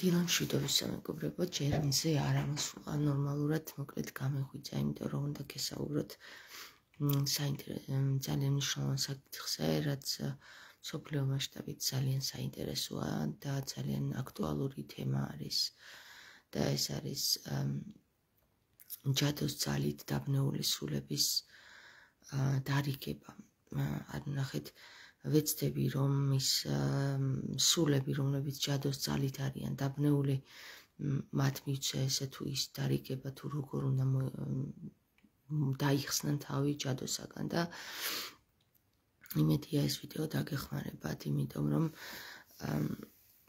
დილა მშვიდობის მეგობრებო, ჯერ მზე არ ამას ვუყა ნორმალურად მოკლედ გამიხვიჭა, იმიტომ რომ უნდა გესაუბროთ ძალიან მნიშვნელოვან საკითხზე, რაც სოფლიო მასშტაბით ძალიან საინტერესოა და ძალიან აქტუალური თემა არის. და ეს არის ჯადოს ძალით დაბნეული სულების დარიგება. არ ნახეთ, აა ვეცდები რომ ის სულები რომლებიც ჯადოს ძალით არიან დაბნეული მათ მიცა ესე თუ ის დარიგება თუ როგორ უნდა დაიხსნან თავი ჯადოსაგან და იმედია ეს ვიდეო დაგეხმარებათ იმიტომ რომ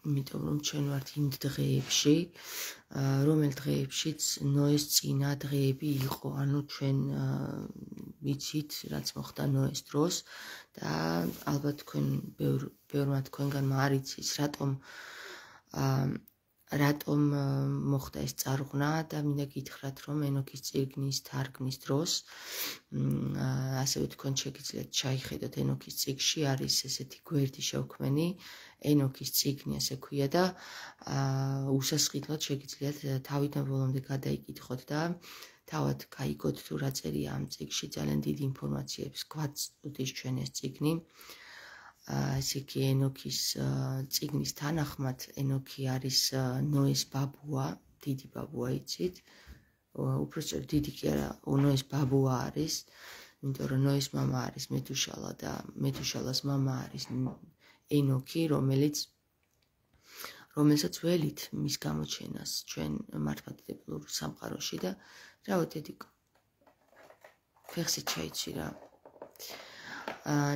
იმიტომ რომ ჩვენ ვართ იმ დღეებში, რომელ დღეებშიც ნოეს წინა დღეები იყო, ანუ ჩვენ ვიცით, რაც მოხდა ნოეს დროს და ალბათ თქვენ ბევრ ბევრმა თქვენგან მარიცის, რატომ რატომ მოხდა ეს წარღვნა და მინდა გითხრათ, რომ ენოქის წიგნის თარგმნის დროს ასევე თქვენ შეგიძლიათ ჩაიხედოთ ენოქის წიგში არის ესეთი გვერდი შევქმენი ენოქის ციგნი ასე ქვია და უსასყიდლოდ შეგიძლიათ თავიდან ბოლომდე გადაიკითხოთ და თავად გაიგოთ თუ რა წერია ამ ციგში ძალიან დიდ ინფორმაციებს გვაწოდის ჩვენ ეს ციგნი ასე კი ენოქის ციგნის თანახმად ენოქი არის ნოეს ბაბუა დიდი ბაბუა იცით უფრო სწორედ დიდი კი არა ნოეს ბაბუა არის იმიტომ რომ ნოეს мама არის მეთუშალა და მეთუშალას мама არის ენოქი, რომელიც რომელსაც ველით მის გამოჩენას ჩვენ მართლმადიდებლურ სამყაროში და რაოდე დიკ ფეხსი ჩაიჭირა.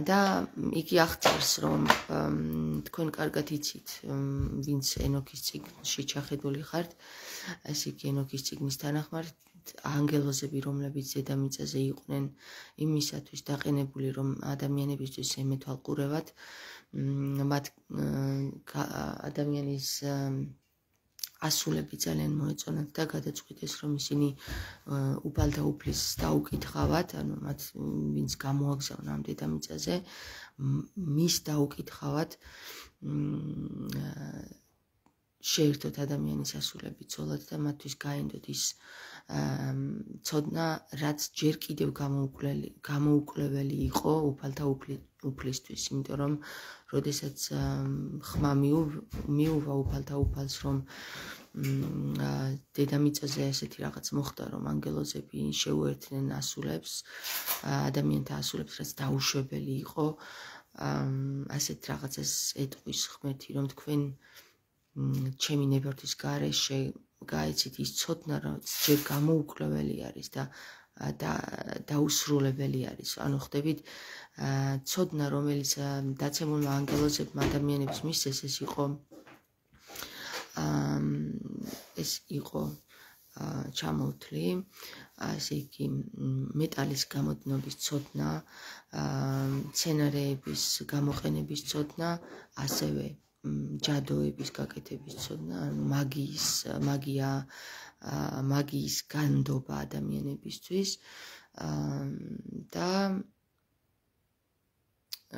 და იგი აღწერს რომ თქვენ კარგად იცით ვინც ენოქის ციგნში ჩახედული ხართ ეს იგი ენოქის ციგნის თანახმად ანგელოზები რომლებიც ზედამიწაზე იყვნენ იმისათვის დაყენებული რომ ადამიანებისთვის ემეთვალყურევათ მათ ადამიანის ასულები ძალიან მოეწონათ და გადაწყვიტეს რომ ისინი უბალთა უფლის დაუკითხავთ, ანუ მათ ვინც გამოაგზავნა ამ დედამიწაზე, მის დაუკითხავთ შეერთოთ ადამიანის ასულები ძოლად და მათთვის გაენდოთ ის ცოდნა რაც ჯერ კიდევ გამოუკვლელი გამოუკვლელი იყო უფალთა უფლისთვის, იმიტომ რომ როდესაც ხმა მიუვა უფალთა უფალს რომ დედამიწაზე ასეთი რაღაც მოხდა რომ ანგელოზები შეუერთდნენ ასულებს, ადამიანთა ასულებს რაც დაუშვებელი იყო ამ ასეთ რაღაცას ეტყვის ხმეთი რომ თქვენ ჩემი ნებართვის გარეშე გაიცით ის ცოდნა რომ ჯერ გამოუკლებელი არის და და დაუსრულებელი არის. ანუ ხდებით ცოდნა რომელიც დაცემულმა ანგელოზებმა ადამიანებს მისცეს ეს იყო ეს იყო ჩამოთლი, ასე იგი მეტალის გამოდნობის ცოდნა, მცენარეების გამოყენების ცოდნა, ასევე ჯადოების გაკეთების ცოდნა, ანუ მაგიის, მაგია, მაგიის განდობა ადამიანებისთვის. აა და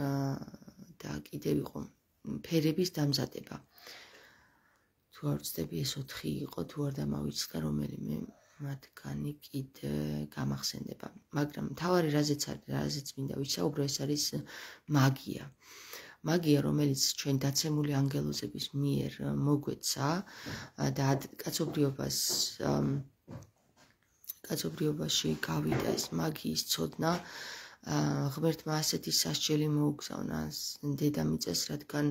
აა და კიდევ იყო ფერების დამზადება. თუ არ ვწდები ეს 4 იყო, თუ არ დამავიწყდა რომელიმე მათგანი კიდე გამახსენდება, მაგრამ თავარი რაზეც არის, რაზეც მინდა ვისაუბრო, ეს არის მაგია. აა მაგია, რომელიც ჩვენ დაცემული ანგელოზების მიერ მოგვეცა და კაცობრიობას კაცობრიობაში გავიდა ეს მაგიის ცოდნა, ღმერთმა ასეთი სასჯელი მოუგზავნა დედამიწას, რადგან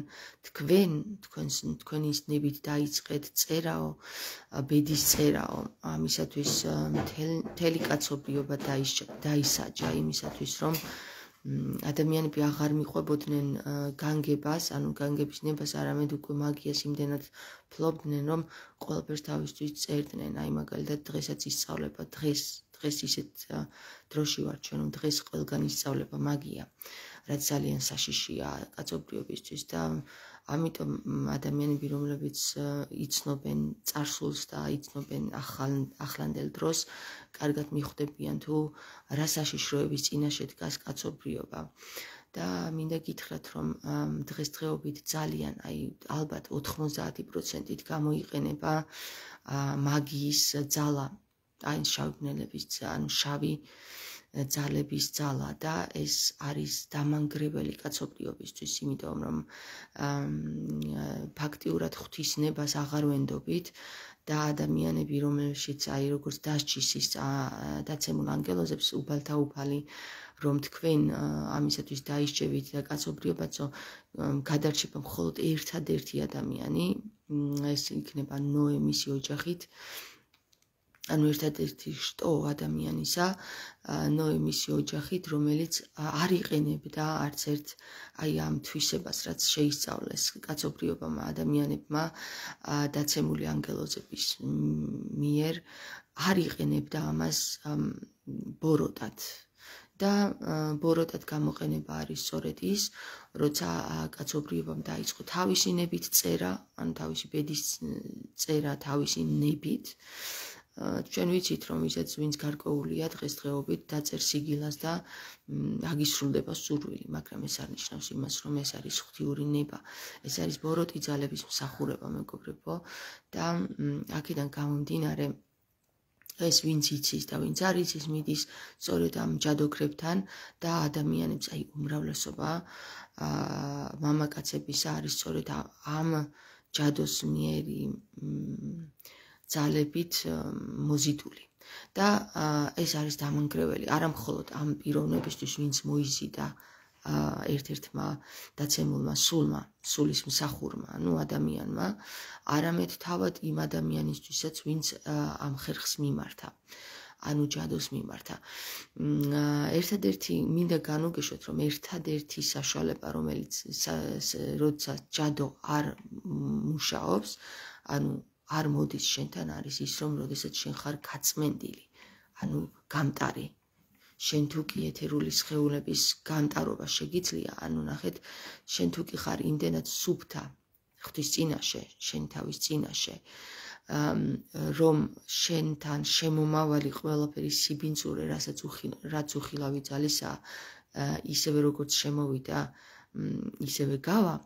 თქვენ თქვენს თქვენი ისნებით დაიწყეთ წერაო, ბედის წერაო, ამისათვის მთელი კაცობრიობა დაისაჯა იმისათვის, რომ ადამიანები აღარ მიყვებოდნენ განგებას, ანუ განგების ნებას, არამედ უკვე მაგიას იმდენად ფლობდნენ, რომ ყველაფერს თავისთვის წერდნენ. აი მაგალითად დღესაც ისწავლება, დღეს დღეს ისეთ დროში ვარ ჩვენ, რომ დღეს ყველგან ისწავლება მაგია, რაც ძალიან საშიშია კაცობრიობისთვის და ამიტომ ადამიანები რომლებიც იცნობენ царსულს და იცნობენ ახალ ახლანდელ დროს კარგად მიხვდებიან თუ რა საშიშროების წინაშე დგას კაცობრიობა და მინდა გითხრათ რომ დღესდღეობით ძალიან აი ალბათ 90%-ით გამოიყენება მაგიის ძალა აი შავნელების ან შავი ძალების ძალა და ეს არის დამანგრებელი კაცობრიობისთვის, იმიტომ რომ ფაქტიურად ღვთისნებას აღარვენდობით და ადამიანები, რომელშიც აი როგორც დასჭის ის დაცემულ ანგელოზებს უბალთა უფალი რომ თქვენ ამისათვის დაიშჯებით და კაცობრიობაცო გადარჩებ მხოლოდ ერთადერთი ადამიანი ეს იქნება ნოემის ოჯახით ანუ ერთადერთი შტო ადამიანისა ნოე მისი ოჯახით რომელიც არ იყენებდა არც ერთ აი ამ თვისებას რაც შეისწავლეს კაცობრიობამ ადამიანებმა დაცემული ანგელოზების მიერ არ იყენებდა ამას ბოროტად და ბოროტად გამოყენება არის სწორედ ის როცა კაცობრიობამ დაიწყო თავისი ნებით წერა ან თავისი ბედის წერა თავისი ნებით ჩვენ ვიცით რომ ისეც ვინც გარკვეულია დღესდღეობით დაწერ სიგილას და აგისრულდება სურვილი მაგრამ ეს არ ნიშნავს იმას რომ ეს არის ღვთიური ნება ეს არის ბოროტი ძალების მსახურება მეგობრებო და აქედან გამომდინარე ეს ვინც იცის და ვინც არ იცის მიდის სწორედ ამ ჯადოქრებთან და ადამიანებს აი უმრავლესობა აა მამაკაცებისა არის სწორედ ამ ჯადოსნიერი ძალებით მოზიდული და ეს არის დამანგრეველი არა მხოლოდ ამ პიროვნებისთვის ვინც მოიზიდა ერთ-ერთმა დაცემულმა სულმა სულის მსახურმა ну ადამიანმა არამედ თავად იმ ადამიანისთვისაც ვინც ამ ხერხს მიმართა ანუ ჯადოს მიმართა. ერთადერთი მინდა განუგეშოთ, რომ ერთადერთი საშუალება, რომელიც როდესაც ჯადო არ მუშაობს, ანუ არ მოდის შენთან არის ის რომ როდესაც შენ ხარ კაცმენდილი ანუ გამტარი შენ თუ კი ეთერული სხეულების გამტარობა შეგიძლია ანუ ნახეთ შენ თუ კი ხარ იმდენად სუფთა ღვთის წინაშე შენ თავის წინაშე რომ შენთან შემომავალი ყველაფერი სიბინძურე რასაც უხინ რაც უხილავი ძალისა ისევე როგორც შემოვიდა ისევე გავა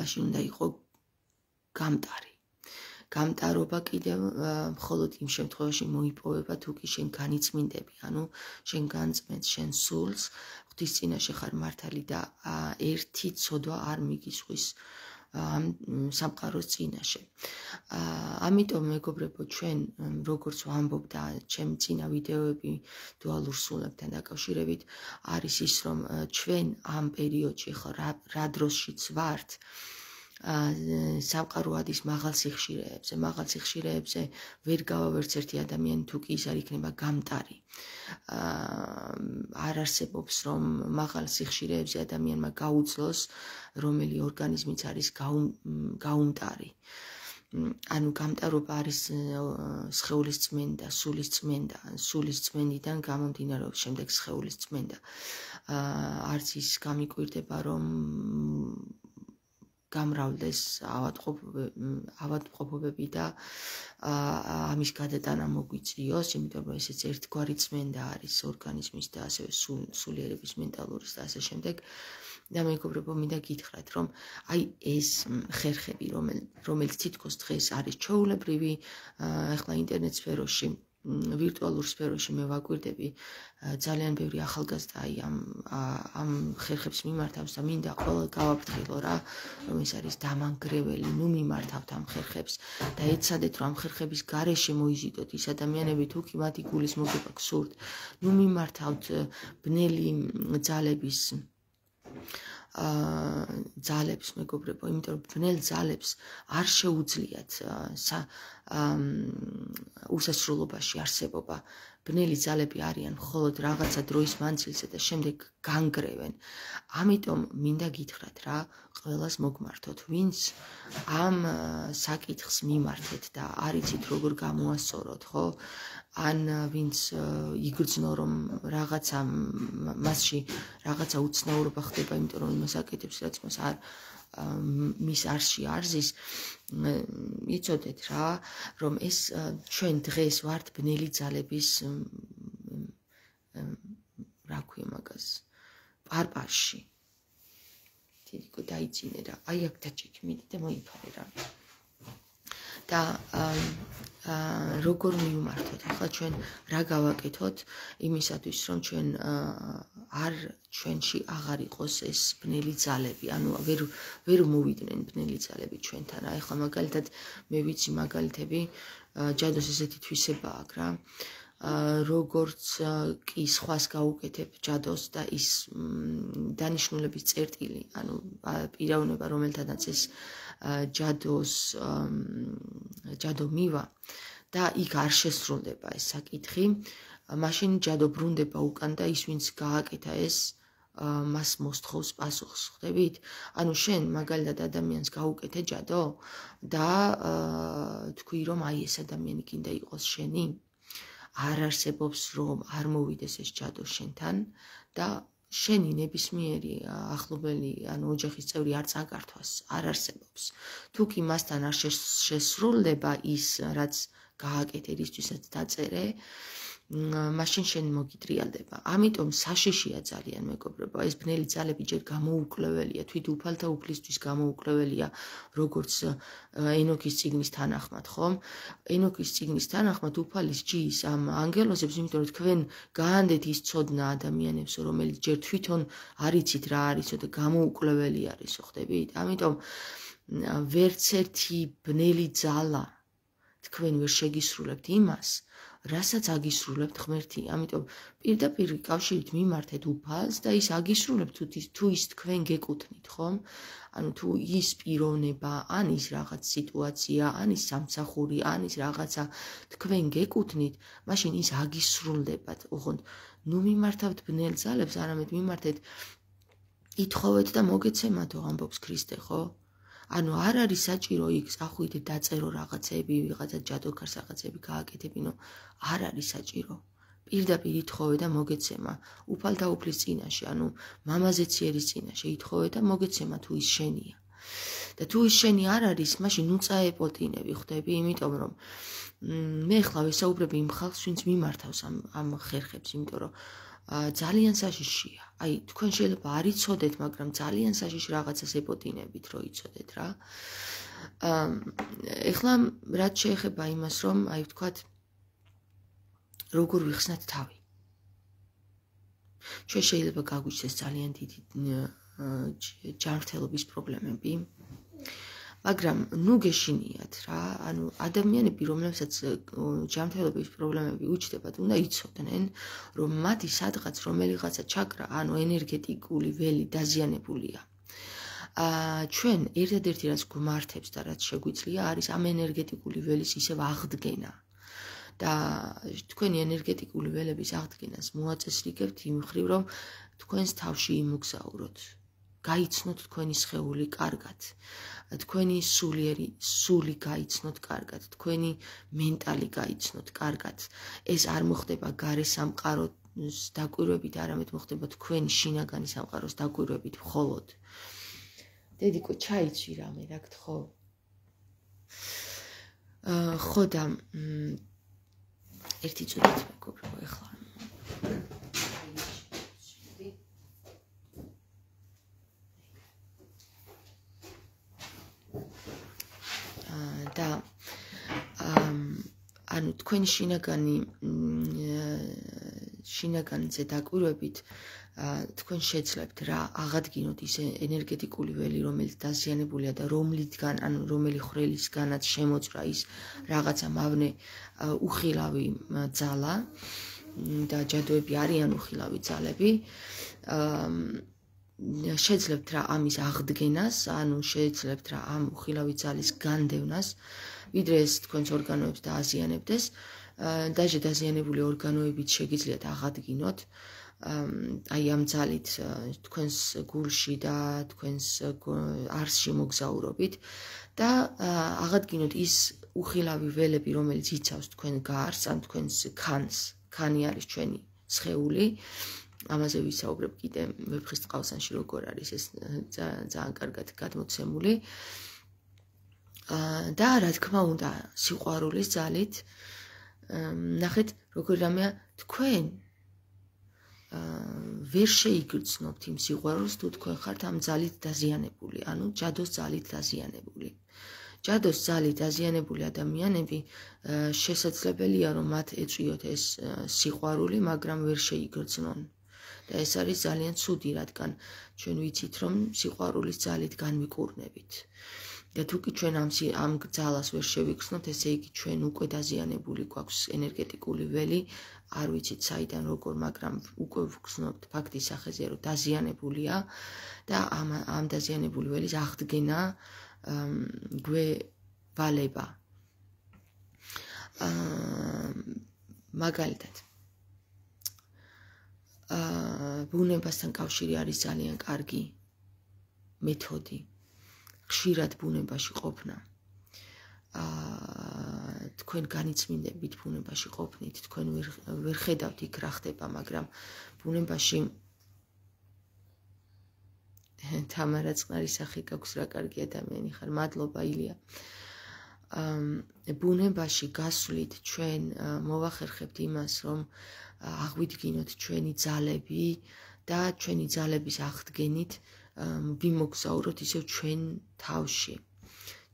მაშინ უნდა იყო გამტარი გამტარობა კიდევ მხოლოდ იმ შემთხვევაში მოიპოვება თუ კი შენ განიცმინდები, ანუ შენ განწმენდ შენ სულს, ღვთის წინაშე ხარ მართალი და ერთი ცოდვა არ მიგისხვის ამ სამყაროს წინაშე. ამიტომ მეგობრებო, ჩვენ როგორც ვამბობ და ჩემ წინა ვიდეოები დუალურ სულებთან დაკავშირებით არის ის, რომ ჩვენ ამ პერიოდში ხო რა დროშიც ვართ, აა სამყარო ადის მაღალ სიხშირეებზე, მაღალ სიხშირეებზე ვერ გავა ვერც ერთი ადამიანი თუ კი ის არ იქნება გამტარი. არ არსებობს რომ მაღალ სიხშირეებზე ადამიანმა გაუძლოს რომელი ორგანიზმიც არის გაუმტარი. ანუ გამტარობა არის სხეულის წმენდა, სულის წმენდა, სულის წმენდიდან გამომდინარეობს შემდეგ სხეულის წმენდა. აა არც ის გამიკვირდება რომ გამრავლდეს ავადმყოფობები და ამის გადატანა მოგვიწიოს, იმიტომ რომ ესეც ერთგვარი წმენდა არის ორგანიზმის და ასევე სულიერების მენტალურის და ასე შემდეგ. და მეგობრებო, მინდა გითხრათ, რომ აი ეს ხერხები, რომელიც თითქოს დღეს არის ჩვეულებრივი, ახლა ინტერნეტ სფეროში ვირტუალურ სფეროში მე ვაკვირდები ძალიან ბევრი ახალგაზრდა აი ამ ამ ხერხებს მიმართავს და მინდა ყოველ გავაფრთხილო რა რომ ეს არის დამანგრეველი ნუ მიმართავთ ამ ხერხებს და ეცადეთ რომ ამ ხერხების გარეშე მოიზიდოთ ეს ადამიანები თუ კი მათი გულის მოგება გსურთ ნუ მიმართავთ ბნელი ძალების აა ძალებს მეგობრებო, იმიტომ რომ ბნელ ძალებს არ შეუძლიათ აა უსასრულობაში არსებობა, ბნელი ძალები არიან მხოლოდ რაღაცა დროის მანძილზე და შემდეგ განგრევენ. ამიტომ მინდა გითხრათ რა, ყველას მოგმართოთ, ვინც ამ საკითხს მიმართეთ და არ იცით როგორ გამოასწოროთ, ხო? ან ვინც იგრძნო რომ რაღაცა მასში რაღაცა უცნაურობა ხდება, იმიტომ რომ იმას აკეთებს რაც მას არ მის არში არის იცოდეთ რა რომ ეს ჩვენ დღეს ვართ ბნელი ძალების რა ქვია მაგას პარპარში თითქო დაიჭინე რა აი აქ დაჭიქმი და მოიფარე რა და როგორ მიმართოთ ახლა ჩვენ რა გავაკეთოთ იმისათვის რომ ჩვენ არ ჩვენში აღარ იყოს ეს ბნელი ძალები ანუ ვერ ვერ მოვიდნენ ბნელი ძალები ჩვენთან რა ახლა მაგალითად მე ვიცი მაგალითები ჯადოს ესეთი თვისებაა რა ა როგორც კი სხვას გაუკეთებ ჯადოს და ის დანიშნულების წერტილი ანუ პიროვნება რომელთანაც ეს ჯადოს ჯადომივა და იქ არ შესრულდება ეს საკითხი. მაშინ ჯადო ბრუნდება უკან და ის ვინც გააკეთა ეს მას მოსთხოვს პასუხს, ხდებით? ანუ შენ მაგალითად ადამიანს გაუკეთე ჯადო და თქვი რომ აი ეს ადამიანი კიდე იყოს შენი. არ არსებობს რომ არ მოვიდეს ეს ჯადო შენთან და შენი ნებისმიერი ახლობელი ან ოჯახის წევრი არ წაკართვას არ არსებობს თუ კი მასთან არ შესრულდება ის რაც გააკეთე ისთვისაც დაწერე აა მაშინ შენ მოგიტრიალდება. ამიტომ საშიშია ძალიან მეგობრებო, ეს ბნელი ძალები ჯერ გამოუკლებელია, თვით უფალთა უფლისთვის გამოუკლებელია, როგორც ენოქის ციგნის თანახმად, ხო? ენოქის ციგნის თანახმად უფალის ჯის ამ ანგელოზებს, იმიტომ რომ თქვენ გაანდეთ ის ცოდნა ადამიანებს, რომელიც ჯერ თვითონ არიცით რა არისო და გამოუკლებელი არისო, ხდებით? ამიტომ ვერც ერთი ბნელი ძალა თქვენ ვერ შეგისრულებთ იმას, რასაც აგისრულებთ ღმერთი, ამიტომ პირდაპირ კავშირით მიმართეთ უფალს და ის აგისრულებთ თუ ის თუ ის თქვენ გეკუთნით, ხომ? ანუ თუ ის პიროვნება, ან ის რაღაც სიტუაცია, ან ის სამსახური, ან ის რაღაცა თქვენ გეკუთნით, მაშინ ის აგისრულდებათ. ოღონდ ნუ მიმართავთ ბნელ ძალებს, არამედ მიმართეთ ითხოვეთ და მოგეცემათო, ამბობს ქრისტე, ხო? ანუ არ არის საჭირო იქ სახვით დაწერო რაღაცები, ვიღაცა ჯადოქარს რაღაცები გააკეთებინო, არ არის საჭირო. პირდაპირ ითხოვე და მოგეცემა უფალთა უფლის წინაშე, ანუ მამაზეციერის წინაშე ითხოვე და მოგეცემა თუ ის შენია. და თუ ის შენი არ არის, მაშინ უწაეპოტინები ხდები, იმიტომ რომ მე ხლავ ვისაუბრები იმ ხალხს, ვინც მიმართავს ამ ამ ხერხებს, იმიტომ რომ ძალიან საშიშია. აი, თქვენ შეიძლება არ იცოდეთ, მაგრამ ძალიან საშიში რაღაცას ეპოტინებით რო იცოდეთ რა. ამ ეხლა რაც შეეხება იმას, რომ აი ვთქვათ როგორ ვიხსნათ თავი. ჩვენ შეიძლება გაგვიჩნდეს ძალიან დიდი ჯანმრთელობის პრობლემები. აა მაგრამ ნუ გეშინიათ რა ანუ ადამიანები რომლებსაც ჯანმრთელობის პრობლემები უჩნდებათ უნდა იცოდნენ რომ მათი სადღაც რომელიღაცა ჩაკრა ანუ ენერგეტიკული ველი დაზიანებულია ა ჩვენ ერთადერთი რაც გმართებს და რაც შეგვიძლია არის ამ ენერგეტიკული ველის ისევ აღდგენა და თქვენი ენერგეტიკული ველების აღდგენას მოაწესრიგებთ იმ ხრივ რომ თქვენს თავში იმუგზაუროთ გაიცნოთ თქვენი შეეული კარგად თქვენი სულიერი სული გაიცნოთ კარგად, თქვენი მენტალი გაიცნოთ კარგად. ეს არ მოხდება გარე სამყარო დაკويرებით, არამედ მოხდება თქვენ შინაგანი სამყაროს დაკويرებით მხოლოდ. დედიკო, ჩაიჭი რამე, რა გთხო? აა, ხო და მ ერთი წუთით მეკობრო ეხლა. Thank you. და ანუ თქვენ შინაგანი შინაგანზე დაკვირვებით თქვენ შეძლებთ რა აღადგინოთ ის ენერგეტიკული ველი რომელიც დაზიანებულია და რომლითგან ანუ რომელი ხრელისგანაც შემოწრა ის რაღაცა მავნე უხილავი ძალა და ჯადოები არიან უხილავი ძალები აა შეძლებთ რა ამის აღდგენას, ანუ შეძლებთ რა ამ ხილავით ძალის განდევნას, ვიდრე ეს თქვენს ორგანოებს დააზიანებდეს. დაჟე დაზიანებული ორგანოებით შეგიძლიათ აღადგინოთ აი ამ ძალით თქვენს გულში და თქვენს არსში მოგზაურობით და აღადგინოთ ის უხილავი ველები, რომელიც იცავს თქვენ გარს, ან თქვენს ქანს. ქანი არის ჩვენი სხეული. აა ამაზე ვისაუბრებ კიდე ვებხის წყალსანში როგორ არის ეს ძალიან კარგად გადმოცემული. აა და რა თქმა უნდა, სიყვარულის ძალით ნახეთ როგორ რამე თქვენ აა ვერ შეიგრძნობთ იმ სიყვარულს თუ თქვენ ხართ ამ ძალით დაზიანებული, ანუ ჯადოს ძალით დაზიანებული. ჯადოს ძალით დაზიანებული ადამიანები შესაძლებელია რომ მათ ეწვიოთ ეს სიყვარული, მაგრამ ვერ შეიგრძნონ. და ეს არის ძალიან ცუდი, რადგან ჩვენ ვიცით, რომ სიყვარულის ძალით განვიკურნებით. და თუკი ჩვენ ამ ამ ძალას ვერ შევიგრძნოთ, ესე იგი ჩვენ უკვე დაზიანებული გვაქვს ენერგეტიკული ველი, არ ვიცით საიდან როგორ, მაგრამ უკვე ვგრძნობთ ფაქტის სახეზე, რომ დაზიანებულია და ამ ამ დაზიანებული ველის აღდგენა გვევალება. აა მაგალითად აა ბუნებასთან კავშირი არის ძალიან კარგი მეთოდი ხშირად ბუნებაში ყოფნა აა თქვენ განიცმინდებით ბუნებაში ყოფნით თქვენ ვერ ხედავთ იქ რა ხდება მაგრამ ბუნებაში თამარა წყნარი სახე გაქვს რა კარგი ადამიანი ხარ მადლობა ილია აა ბუნებაში გასვლით ჩვენ მოვახერხებთ იმას რომ აა აღვიდგინოთ ჩვენი ძალები და ჩვენი ძალების აღდგენით ვიმოგზაუროთ ისევ ჩვენ თავში,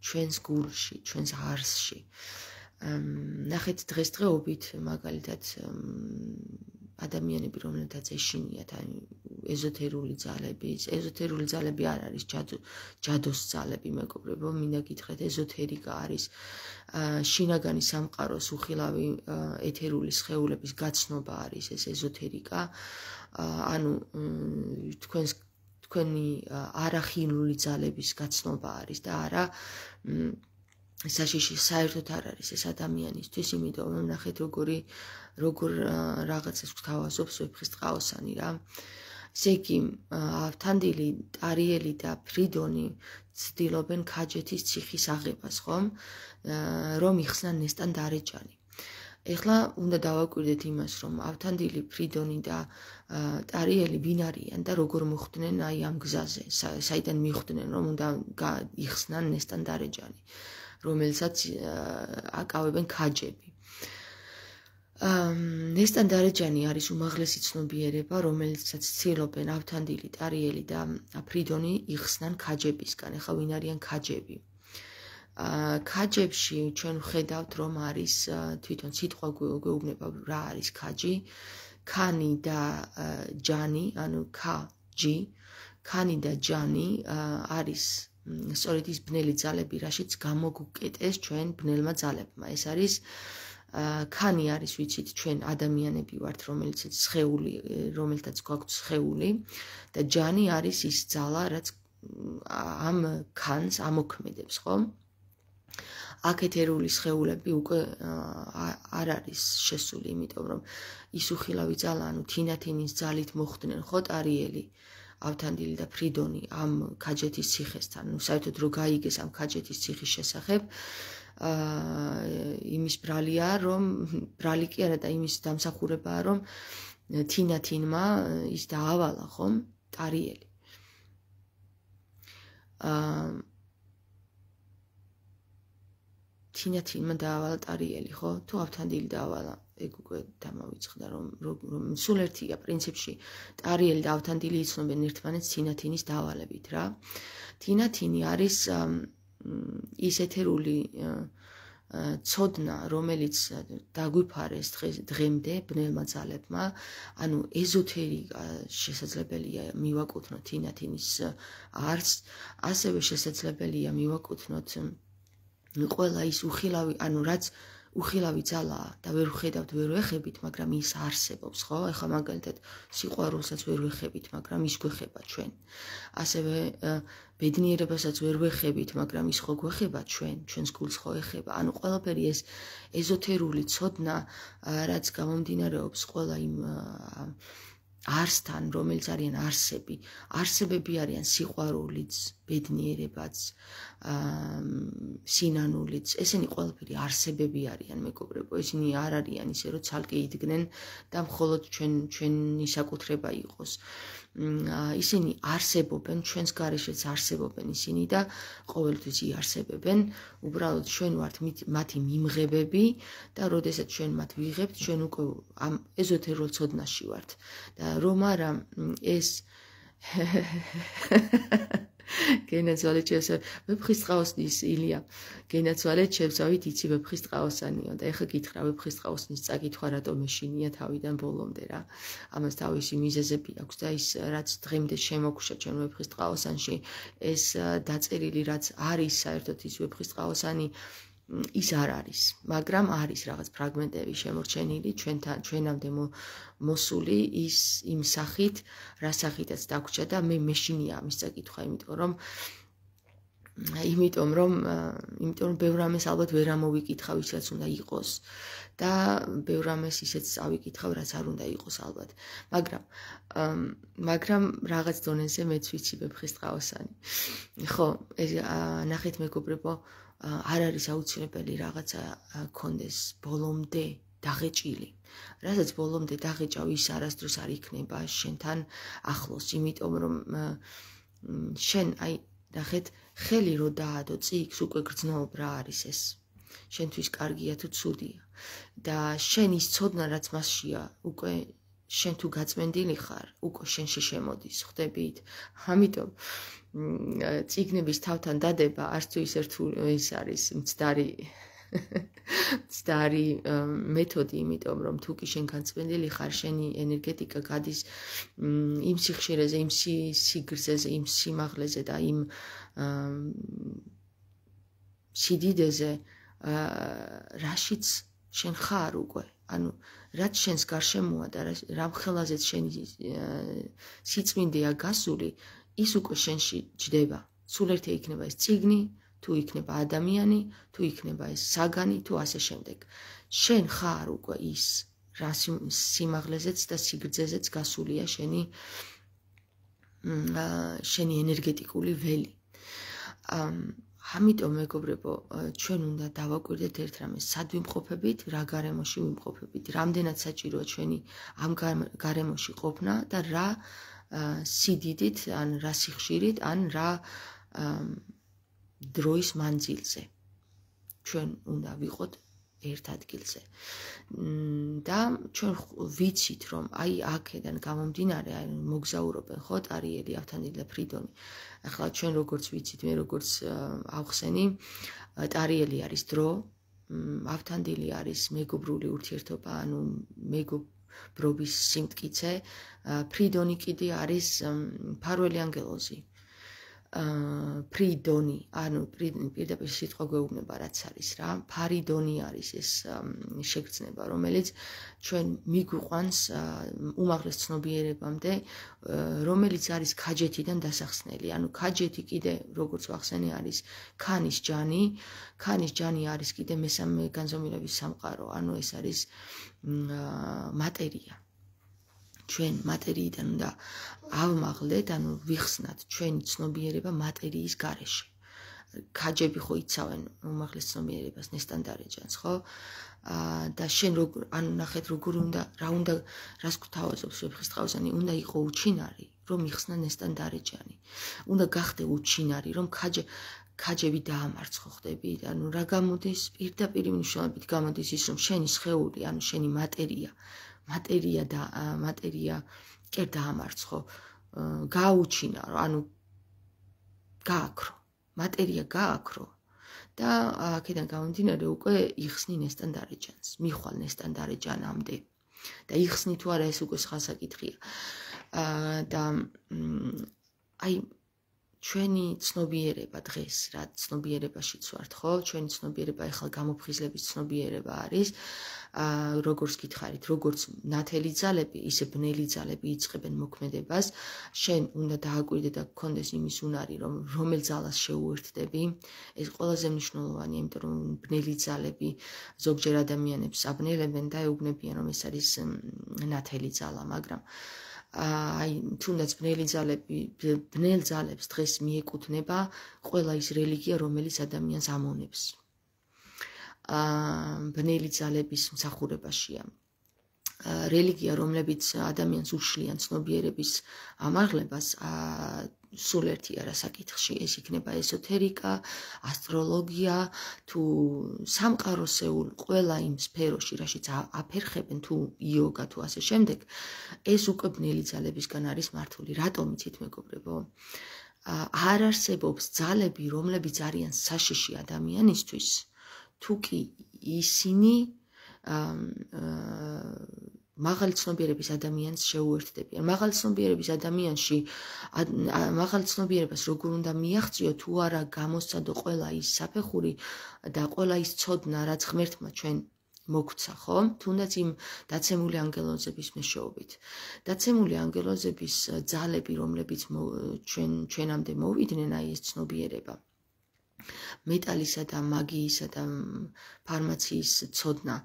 ჩვენს გულში, ჩვენს არსში. ნახეთ დღესდღეობით მაგალითად ადამიანები, რომლებთაც ეშინიათ აი ეზოთერული ძალები, ეზოთერული ძალები არ არის ჯადო, ჯადოს ძალები, მეგობრებო, მინდა გითხრათ, ეზოთერიკა არის შინაგანი სამყაროს უხილავი ეთერული სხეულების გაცნობა არის ეს ეზოთერიკა. ანუ თქვენს თქვენი არახინული ძალების გაცნობა არის და არა საშიში საერთოდ არ არის ეს ადამიანისთვის, იმიტომ რომ ნახეთ როგორი როგორ რაღაცას გვთავაზობს ვეფხის ყაოსანი რა. ესე იგი, ავთანდილი, ტარიელი და ფრიდონი ცდილობენ ქაჯეთის ციხის აღებას, ხომ? რომ იხსნან ნესტან დარეჯანი. ეხლა უნდა დავაკვირდეთ იმას, რომ ავთანდილი, ფრიდონი და ტარიელი ვინ არიან და როგორ მოხვდნენ აი ამ გზაზე, საიდან მიხვდნენ, რომ უნდა იხსნან ნესტან დარეჯანი. რომელსაც აკავებენ ხაჯები. აა ნესტან დარეჯანი არის უმაღლესი ცნობიერება, რომელსაც ცილობენ ავთანდილი, ტარიელი და ფრიდონი იხსნან ხაჯებისგან. ეხა ვინ არიან ხაჯები? აა ხაჯებში ჩვენ ხედავთ, რომ არის თვითონ სიტყვა გვეუბნება რა არის ხაჯი. ქანი და ჯანი, ანუ ქა ჯი, ქანი და ჯანი არის სწორედ ის ბნელი ძალები, რაშიც გამოგუკეტეს ჩვენ ბნელმა ძალებმა. ეს არის ქანი არის, ვიცით, ჩვენ ადამიანები ვართ, რომელიც შეეული, რომელთაც გვაქვს შეეული და ჯანი არის ის ძალა, რაც ამ ქანს ამოქმედებს, ხო? აკეთერული შეეულები უკვე არ არის შესული, იმიტომ რომ ის უხილავი ძალა, ანუ თინათინის ძალით მოხდნენ, ხო, ტარიელი? აა ავთანდილი და ფრიდონი ამ ქაჯეთის ციხესთან, ну, საერთოდ რო გაიგეს ამ ქაჯეთის ციხის შესახებ, აა იმის ბრალია, რომ ბრალი კი არა და იმის დამსახურებაა, რომ თინა თინმა ის დაავალა, ხომ? ტარიელი. აა ჩინათილმა დაავალა ტარიელი, ხო? თუ ავთანდილი დაავალა, ეგ უკვე დამავიცხდა, რომ რომ სულ ერთია პრინციპში ტარიელი და ავთანდილი იცნობენ ერთმანეთს ჩინათინის დაავალებით, რა. ჩინათინი არის ის ეთერული ცოდნა, რომელიც დაგვიფარეს დღეს დღემდე ბნელმა ძალებმა, ანუ ეზოთერიკა შესაძლებელია მივაკუთვნოთ ჩინათინის არც ასევე შესაძლებელია მივაკუთვნოთ ყველა ის უხილავი, ანუ რაც უხილავი ძალაა და ვერ ხედავთ, ვერ ვეხებით, მაგრამ ის არსებობს, ხო? ეხლა მაგალითად სიყვარულსაც ვერ ვეხებით, მაგრამ ის გვეხება ჩვენ. ასევე ბედნიერებასაც ვერ ვეხებით, მაგრამ ის ხო გვეხება ჩვენ, ჩვენს გულს ხო ეხება. ანუ ყველაფერი ეს ეზოთერული ცოდნა, რაც გამომდინარეობს ყველა იმ არსთან, რომელიც არიან არსები, არსებები არიან სიყვარულიც, ბედნიერებაც, აა სინანულიც, ესენი ყველაფერი არსებები არიან, მეგობრებო. ესენი არ არიან ისე, რომ ცალკე იდგნენ და მხოლოდ ჩვენ ჩვენი საკუთრება იყოს. აა ისინი არსებობენ ჩვენს გარშეც არსებობენ ისინი და ყოველთვის იარსებებენ უბრალოდ ჩვენ ვართ მათი მიმღებები და როდესაც ჩვენ მათ ვიღებთ ჩვენ უკვე ამ ეზოთერულ ცოდნაში ვართ და რომ არა ეს გენაცვალე ჩემს ვეფხისტყაოსნის ილია გენაცვალე ჩემს ავით იცი ვეფხისტყაოსანიო და ეხა გითხრა ვეფხისტყაოსნის წაკითხვა რატომ ეშინია თავიდან ბოლომდე რა ამას თავისი მიზეზები აქვს და ის რაც დღემდე შემოგვშა ჩემ ვეფხისტყაოსანში ეს დაწერილი რაც არის საერთოდ ის ვეფხისტყაოსანი ის არ არის, მაგრამ არის რაღაც ფრაგმენტები შემორჩენილი ჩვენთან ჩვენამდე მოსული ის იმ სახით, რა სახითაც დაგვჭა და მე მეშინია ამის წაკითხვა, იმიტომ რომ იმიტომ რომ იმიტომ რომ ბევრ ამას ალბათ ვერ ამოვიკითხავ ისაც უნდა იყოს და ბევრ ამას ისეც ავიკითხავ რაც არ უნდა იყოს ალბათ მაგრამ მაგრამ რაღაც დონეზე მეც ვიცი ვეფხისტყაოსანი ხო ეს ნახეთ მეგობრებო აა არ არის აუცილებელი რაღაცა კონდეს ბოლომდე დაღეჭილი. რასაც ბოლომდე დაღეჭავ ის არასდროს არ იქნება შენთან ახლოს, იმიტომ რომ შენ აი ნახეთ, ხელი რო დაადო წიგს უკვე გრძნობ რა არის ეს. შენთვის კარგია თუ ცუდია. და შენ ის ცოდნა რაც მასშია, უკვე შენ თუ გაწმენდილი ხარ, უკვე შენში შემოდის, ხდებით. ამიტომ ციგნების თავთან დადება არც თუ ისე თუ ის არის მცდარი მცდარი მეთოდი, იმიტომ რომ თუ კი შენ განწმენდილი ხარ, შენი ენერგეტიკა გადის იმ სიხშირეზე, იმ სიგრძეზე, იმ სიმაღლეზე და იმ სიდიდეზე, რაშიც შენ ხარ უკვე. ანუ რაც შენს გარშემოა და რა მხელაზეც შენი სიწმინდეა გასული, ის უკვე შენში ჯდება. სულ ერთი იქნება ეს ციგნი, თუ იქნება ადამიანი, თუ იქნება ეს საგანი, თუ ასე შემდეგ. შენ ხარ უკვე ის, რა სიმაღლეზეც და სიგრძეზეც გასულია შენი შენი ენერგეტიკული ველი. ამიტომ მეგობრებო, ჩვენ უნდა დავაკვირდეთ ერთ რამეს, სად ვიმყოფებით, რა გარემოში ვიმყოფებით, რამდენად საჭიროა ჩვენი ამ გარემოში ყოფნა და რა სიდიდით, ან რა სიხშირით, ან რა დროის მანძილზე. ჩვენ უნდა ვიყოთ ერთ ადგილზე. და ჩვენ ვიცით, რომ აი აქედან გამომდინარე, აი მოგზაურობენ ხო ტარიელი ავთანდილ და ფრიდონი. ახლა ჩვენ როგორც ვიცით, მე როგორც ავხსენი, ტარიელი არის დრო, ავთანდილი არის მეგობრული ურთიერთობა, ანუ მეგობრული ბრობის სიმткиცე ფრიდონი კიდი არის ფარველი ანგელოზი აა ფრიდონი, ანუ პირდაპირ სიტყვა გვეუბნება რაც არის რა. ფარიდონი არის ეს შეგრძნება, რომელიც ჩვენ მიგვიყვანს უმაღლეს ცნობიერებამდე, რომელიც არის ქაჯეთიდან დასახსნელი. ანუ ქაჯეთი კიდე როგორც ვახსენე არის ქანის ჯანი. ქანის ჯანი არის კიდე მესამე განზომილების სამყარო, ანუ ეს არის მ მატერია. ჩვენ მატერიიდან უნდა ავმაღლეთ, ანუ ვიხსნათ ჩვენი ცნობიერება მატერიის გარეშე. ქაჯები ხო იცავენ უმაღლეს ცნობიერებას ნესტანდარეჯანს, ხო? აა და შენ როგორ ანუ ნახეთ როგორ უნდა რა უნდა რას გთავაზობს ვიხსთავსანი, უნდა იყოს უჩინარი, რომ იხსნა ნესტანდარეჯანი. უნდა გახდე უჩინარი, რომ ქაჯე ქაჯები დაამარცხო ხდები, ანუ რა გამოდის პირდაპირ მნიშვნელობით გამოდის ის რომ შენი შეეული, ანუ შენი მატერია მატერია და მატერია კერ დაამარცხო გააუჩინა რომ ანუ გააქრო მატერია გააქრო და აქედან გამომდინარე უკვე იხსნი ნესტანდარეჯანს მიხვალ ნესტანდარეჯანამდე და იხსნი თუ არა ეს უკვე სხვა საკითხია და აი ჩვენი ცნობიერება დღეს რა ცნობიერებაშიც ვართ ხო? ჩვენი ცნობიერება ახლა გამოფხიზლების ცნობიერება არის. აა როგორც გითხარით, როგორც ნათელი ძალები, ისე ბნელი ძალები იწებენ მოქმედებას, შენ უნდა დააკვირდე და გქონდეს იმის უნარი, რომ რომელ ძალას შეუერთდები. ეს ყველაზე მნიშვნელოვანია, იმიტომ რომ ბნელი ძალები ზოგჯერ ადამიანებს აბნელებენ და ეუბნებიან, რომ ეს არის ნათელი ძალა, მაგრამ აა აი თუნდაც ბნელი ძალები ბნელ ძალებს დღეს მიეკუთვნება ყველა ის რელიგია რომელიც ადამიანს ამონებს აა ბნელი ძალების მსახურებაშია რელიგია რომლებიც ადამიანს უშლიან ცნობიერების ამაღლებას აა სულ ერთი არა საკითხში ეს იქნება ესოთერიკა, ასტროლოგია, თუ სამყაროსეულ ყველა იმ სფეროში, რაშიც აფერხებენ თუ იოგა თუ ასე შემდეგ, ეს უკვე ბნელი ძალებისგან არის მართული. რატომიც თვით მეგობრებო? არ არსებობს ძალები, რომლებიც არიან საშიში ადამიანისთვის, თუ კი ისინი აა მაღალცნობიერების ადამიანს შეუერთდებიან. მაღალცნობიერების ადამიანში მაღალცნობიერებას როგორ უნდა მიაღწიო თუ არა გამოსცადო ყველა ის საფეხური და ყველა ის ცოდნა, რაც ღმერთმა ჩვენ მოგცა, ხო? თუნდაც იმ დაცემული ანგელოზების მეშვეობით. დაცემული ანგელოზების ძალები, რომლებიც ჩვენ ჩვენამდე მოვიდნენ აი ეს ცნობიერება. მეტალისა და მაგიისა და ფარმაციის ცოდნა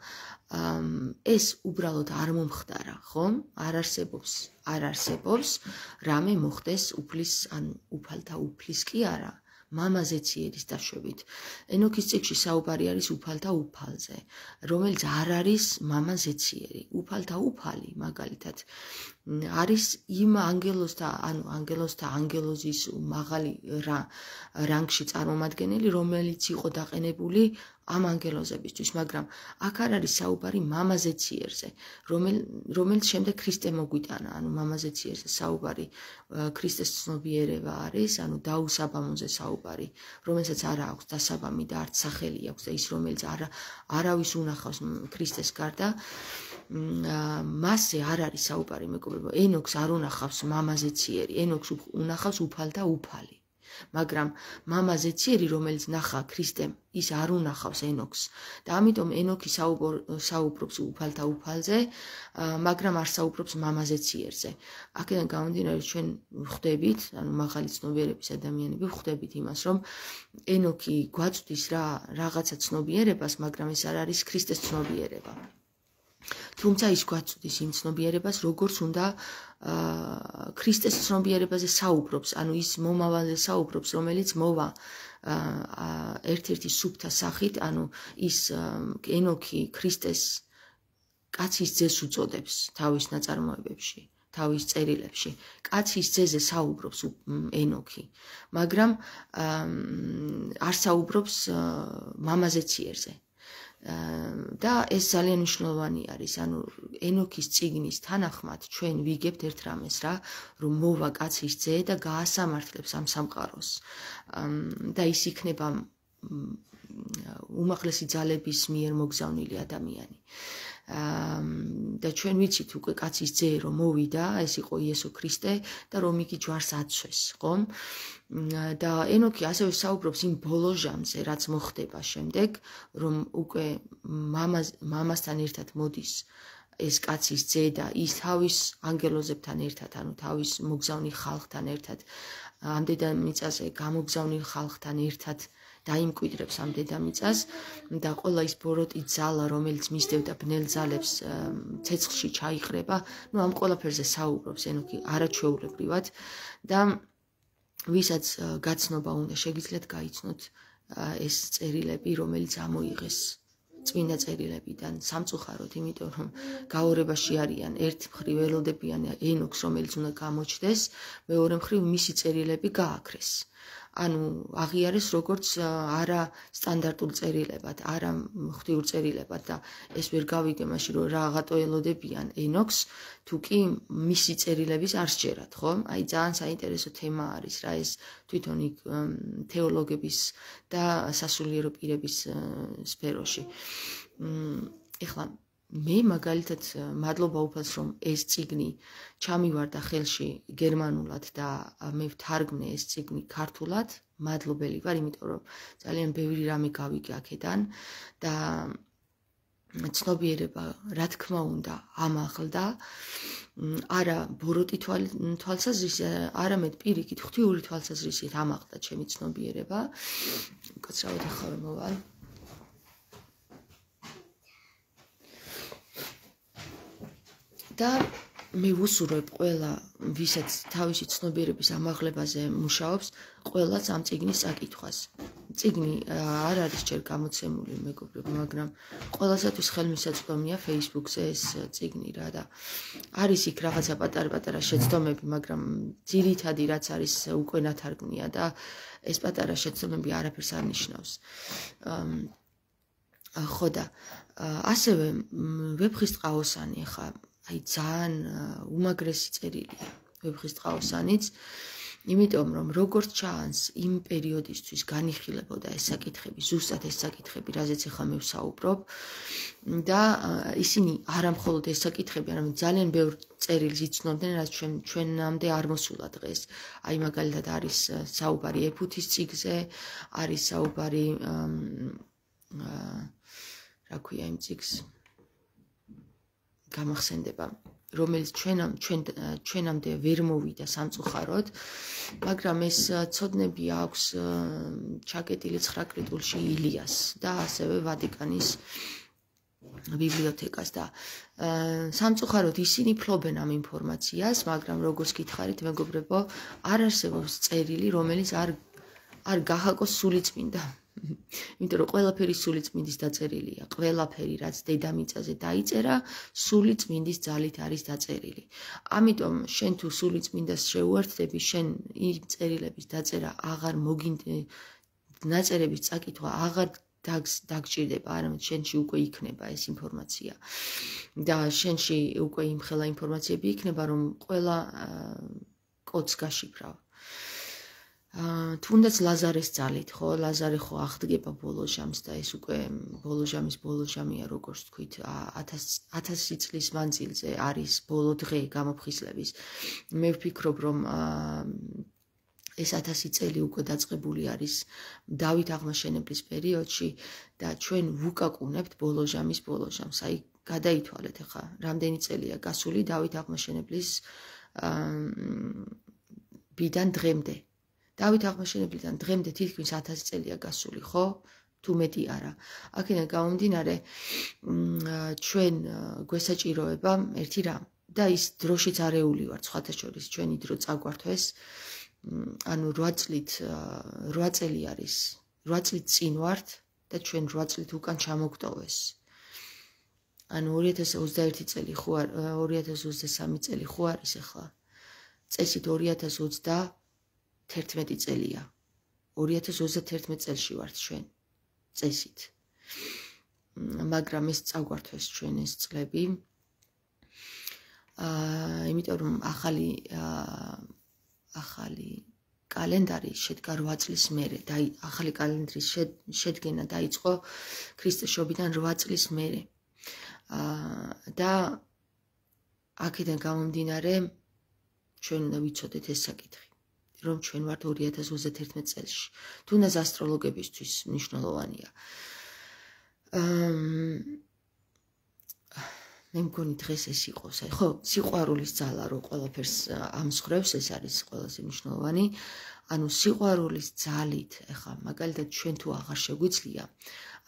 ეს უბრალოდ არ მომხდარა, ხო? არ არსებობს, არ არსებობს. რამე მოხდეს უფლის ან უფალთა უფლის კი არა. мамазе ციერის დაშვებით ენოქის ციკში საუბარი არის უფალთა უფალზე რომელიც არ არის мамазе ციერი უფალთა უფალი მაგალითად არის იმ ანგელოსთა ანუ ანგელოსთა ანგელოზის მაღალი რანგში წარმომადგენელი რომელიც იყო დაყენებული ამ ანგელოზებისთვის მაგრამ აქ არ არის საუბარი მამაზე ციერზე რომელ რომელიც შემდეგ ქრისტე მოგვიტანა ანუ მამაზე ციერზე საუბარი ქრისტეს ცნობიერება არის ანუ დაუსაბამოზე საუბარი რომელსაც არა აქვს დასაბამი და არც სახელი აქვს და ის რომელიც არა არავის უნახავს ქრისტეს გარდა მასე არ არის საუბარი მეგობრებო ენოქს არ უნახავს მამაზე ციერი ენოქს უნახავს უფალთა უფალი მაგრამ მამაზე ციერი რომელიც ნახა ქრისტემ ის არ უნახავს ენოქს და ამიტომ ენოქი საუბრობს უფალთა უფალზე მაგრამ არ საუბრობს მამაზე ციერზე აქედან გამომდინარე ჩვენ ხვდებით ანუ მაღალი ცნობიერების ადამიანები ხვდებით იმას რომ ენოქი გვაწვდის რა რაღაცა ცნობიერებას მაგრამ ეს არ არის ქრისტეს ცნობიერება თუმცა ის გვაწვდის იმ ცნობიერებას, როგორც უნდა აა ქრისტეს ცნობიერებაზე საუბრობს, ანუ ის მომავალზე საუბრობს, რომელიც მოვა აა ერთ-ერთი სუფთა სახით, ანუ ის ენოქი ქრისტეს კაცის ძეს უწოდებს თავის ნაწარმოებებში, თავის წერილებში. კაცის ძეზე საუბრობს ენოქი, მაგრამ აა არ საუბრობს მამაზე ციერზე. და ეს ძალიან მნიშვნელოვანი არის ანუ ენოქის ციგნის თანახმად ჩვენ ვიგებთ ერთ რამეს რა რომ მოვა კაცის ძე და გაასამართლებს ამ სამყაროს და ის იქნება უმაღლესი ძალების მიერ მოგზავნილი ადამიანი და ჩვენ ვიცით უკვე კაცის ძე რომ მოვიდა, ეს იყო იესო ქრისტე და რომ იგი ჯვარს აცვეს, ხო? და ენოქი ასევე საუბრობს იმ ბოლოჟამზე, რაც მოხდება შემდეგ, რომ უკვე მამას მამასთან ერთად მოდის ეს კაცის ძე და ის თავის ანგელოზებთან ერთად, ანუ თავის მოგზავნი ხალხთან ერთად, ამდენ და მიწაზე გამოგზავნილ ხალხთან ერთად დაიმკვიდრებს ამ დედამიწას და ყველა ის ბოროტი ძალა, რომელიც მისდევდა ბნელ ძალებს, ცეცხლში ჩაიყრება. ნუ ამ ყველაფერზე საუბრობს ენოქი არაჩვეულებრივად და ვისაც გაცნობა უნდა შეგიძლიათ გაიცნოთ ეს წერილები, რომელიც ამოიღეს წმინდა წერილებიდან სამწუხაროდ, იმიტომ რომ გაორებაში არიან ერთ მხრივ ელოდებიან ენოქს, რომელიც უნდა გამოჩდეს, მეორე მხრივ მისი წერილები გააქრეს. ანუ აღიარეს როგორც არა სტანდარტულ წერილებად, არა ხთიურ წერილებად და ეს ვერ გავიგე მაშინ რომ რაღაცო ელოდებიან ენოქს, თუ კი მისი წერილების არ შეერათ, ხო? აი ძალიან საინტერესო თემა არის რა ეს თვითონ იქ თეოლოგების და სასულიერო პირების სფეროში. მ ეხლა მე მაგალითად მადლობა უფალს რომ ეს ციგნი ჩამივარდა ხელში გერმანულად და მე ვთარგმნე ეს ციგნი ქართულად მადლობელი ვარ იმიტომ რომ ძალიან ბევრი რამე გავიგე აქედან და ცნობიერება რა თქმა უნდა ამახლდა არა ბოროტი თვალსაზრის არამედ პირიქით ღთიური თვალსაზრისით ამახლდა ჩემი ცნობიერება მკაცრავად ახავე მოვალ და მე ვუსურებ ყველა ვისაც თავისი ცნობიერების ამაღლებაზე მუშაობს ყველას ამ ციგნის საკითხას ციგნი არ არის ჯერ გამოცემული მეგობრებო მაგრამ ყველასათვის ხელმისაწვდომია Facebook-ზე ეს ციგნი რა და არის იქ რაღაცა პატარ-პატარა შეცდომები მაგრამ ძირითადად რაც არის უკვე ნათარგმნია და ეს პატარა შეცდომები არაფერს არ ნიშნავს ხო და ასევე ვებხის წაოსანი ხა აი ძალიან უმაგრესი წერილია ვებხისტყაოსანიც იმიტომ რომ როგორც ჩანს იმ პერიოდისთვის განიხილებოდა ეს საკითხები ზუსტად ეს საკითხები რაზეც ახლა მე ვსაუბრობ და ისინი არამხოლოდ ეს საკითხები არამედ ძალიან ბევრ წერილს იცნობდნენ რაც ჩვენ ჩვენამდე არ მოსულა დღეს აი მაგალითად არის საუბარი ეფუთის ციგზე არის საუბარი რა ქვია იმ ციგზე გამახსენდება, რომელიც ჩვენამ ჩვენ ჩვენამდე ვერ მოვიდა სამწუხაროდ, მაგრამ ეს ცოდნები აქვს ჩაკეტილი 9 კრიტულში ილიას და ასევე ვატიკანის ბიბლიოთეკას და სამწუხაროდ ისინი ფლობენ ამ ინფორმაციას, მაგრამ როგორც გითხარით, მეგობრებო, არ არსებობს წერილი, რომელიც არ არ გახაკოს სული წმინდა. იმიტომ რომ ყველაფერი სული წმინდის დაწერილია. ყველაფერი რაც დედამიწაზე დაიწერა, სული წმინდის ძალით არის დაწერილი. ამიტომ შენ თუ სული წმინდას შეუერთდები, შენ იმ წერილების დაწერა აღარ მოგინდ ნაწერების წაკითხვა აღარ დაგჭირდება, არამედ შენში უკვე იქნება ეს ინფორმაცია. და შენში უკვე იმხელა ინფორმაციები იქნება, რომ ყველა კოდს გაშიფრავ. თუნდაც ლაზარეს ძალით, ხო, ლაზარე ხო აღდგება ბოლო ჟამს და ეს უკვე ბოლო ჟამის ბოლო ჟამია, როგორც თქვით, 1000 1000 წლის მანძილზე არის ბოლო დღე გამოფხისლების. მე ვფიქრობ, რომ ეს 1000 წელი უკვე დაწყებული არის დავით აღმაშენებლის პერიოდში და ჩვენ ვუკაკუნებთ ბოლო ჟამის ბოლო ჟამს. აი, გადაითვალეთ ახლა, რამდენი წელია გასული დავით აღმაშენებლის აა ვიდან დღემდე. დავით აღმაშენებლიდან დღემდე თითქმის 1000 წელია გასული, ხო? თუ მეტი არა. აქედან გამომდინარე, ჩვენ გვესაჭიროება ერთი რამ და ის დროშიც არეული ვარ, სხვათა შორის ჩვენი დრო წაგვართვეს. ანუ 8 წლით 8 წელი არის. 8 წლით წინ ვართ და ჩვენ 8 წლით უკან ჩამოგვდოვეს. ანუ 2021 წელი ხო არ 2023 წელი ხო არის ახლა? წესით 2020 11 წელია 2021 წელში ვართ ჩვენ წესით მაგრამ ეს წაგვართვეს ჩვენ ეს წლები აა იმიტომ რომ ახალი ახალი კალენდარი შედგა 8 წლის მერე და ახალი კალენდრის შედგენა დაიწყო ქრისტეს შობიდან 8 წლის მერე აა და აქედან გამომდინარე ჩვენ უნდა ვიცოდეთ ეს საკითხი რომ ჩვენ ვართ 2021 წელს. თუნდაც ასტროლოგებისთვის მნიშვნელოვანია. აა მე მგონი დღეს ეს იყოს. ხო, სიყვარულის ძალა რო ყველაფერს ამსხრევს, ეს არის ყველაზე მნიშვნელოვანი. ანუ სიყვარულის ძალით, ეხლა მაგალითად ჩვენ თუ აღარ შეგვიძლია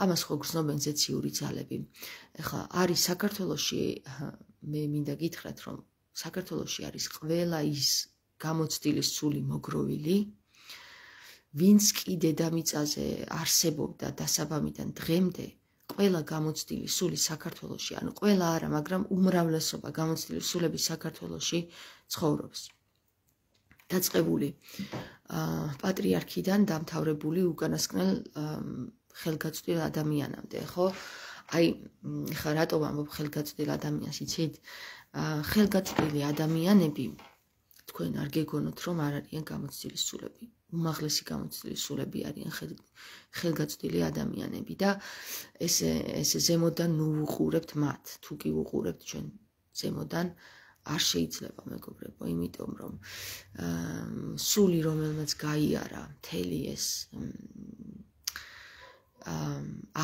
ამას ხო გრძნობენ ზეციური ძალები. ეხლა არის საქართველოსში მე მინდა გითხრათ რომ საქართველოსში არის ყველა ის გამოცდილი სული მოგროვილი ვინც კი დედამიწაზე არსებობდა დასაბამიდან დღემდე ყველა გამოცდილი სული საქართველოსში ანუ ყველა არა მაგრამ უმრავლესობა გამოცდილი სულები საქართველოსში ცხოვრობს დაწყებული პატრიარქიდან დამთავრებული უკანასკნელ ხელგაწვდილ ადამიანამდე ხო აი ხა რატომ ამ ხელგაწვდილ ადამიანს იცით ხელგაწვდილი ადამიანები თქვენ არ გეგონოთ რომ არ არიან გამოცდილი სულები უმაღლესი გამოცდილი სულები არიან ხელგაცდილი ადამიანები და ესე ესე ზემოდან უყურებთ მათ თუ კი უყურებთ ჩვენ ზემოდან არ შეიძლება მეგობრებო იმიტომ რომ სული რომელმაც გაიარა მთელი ეს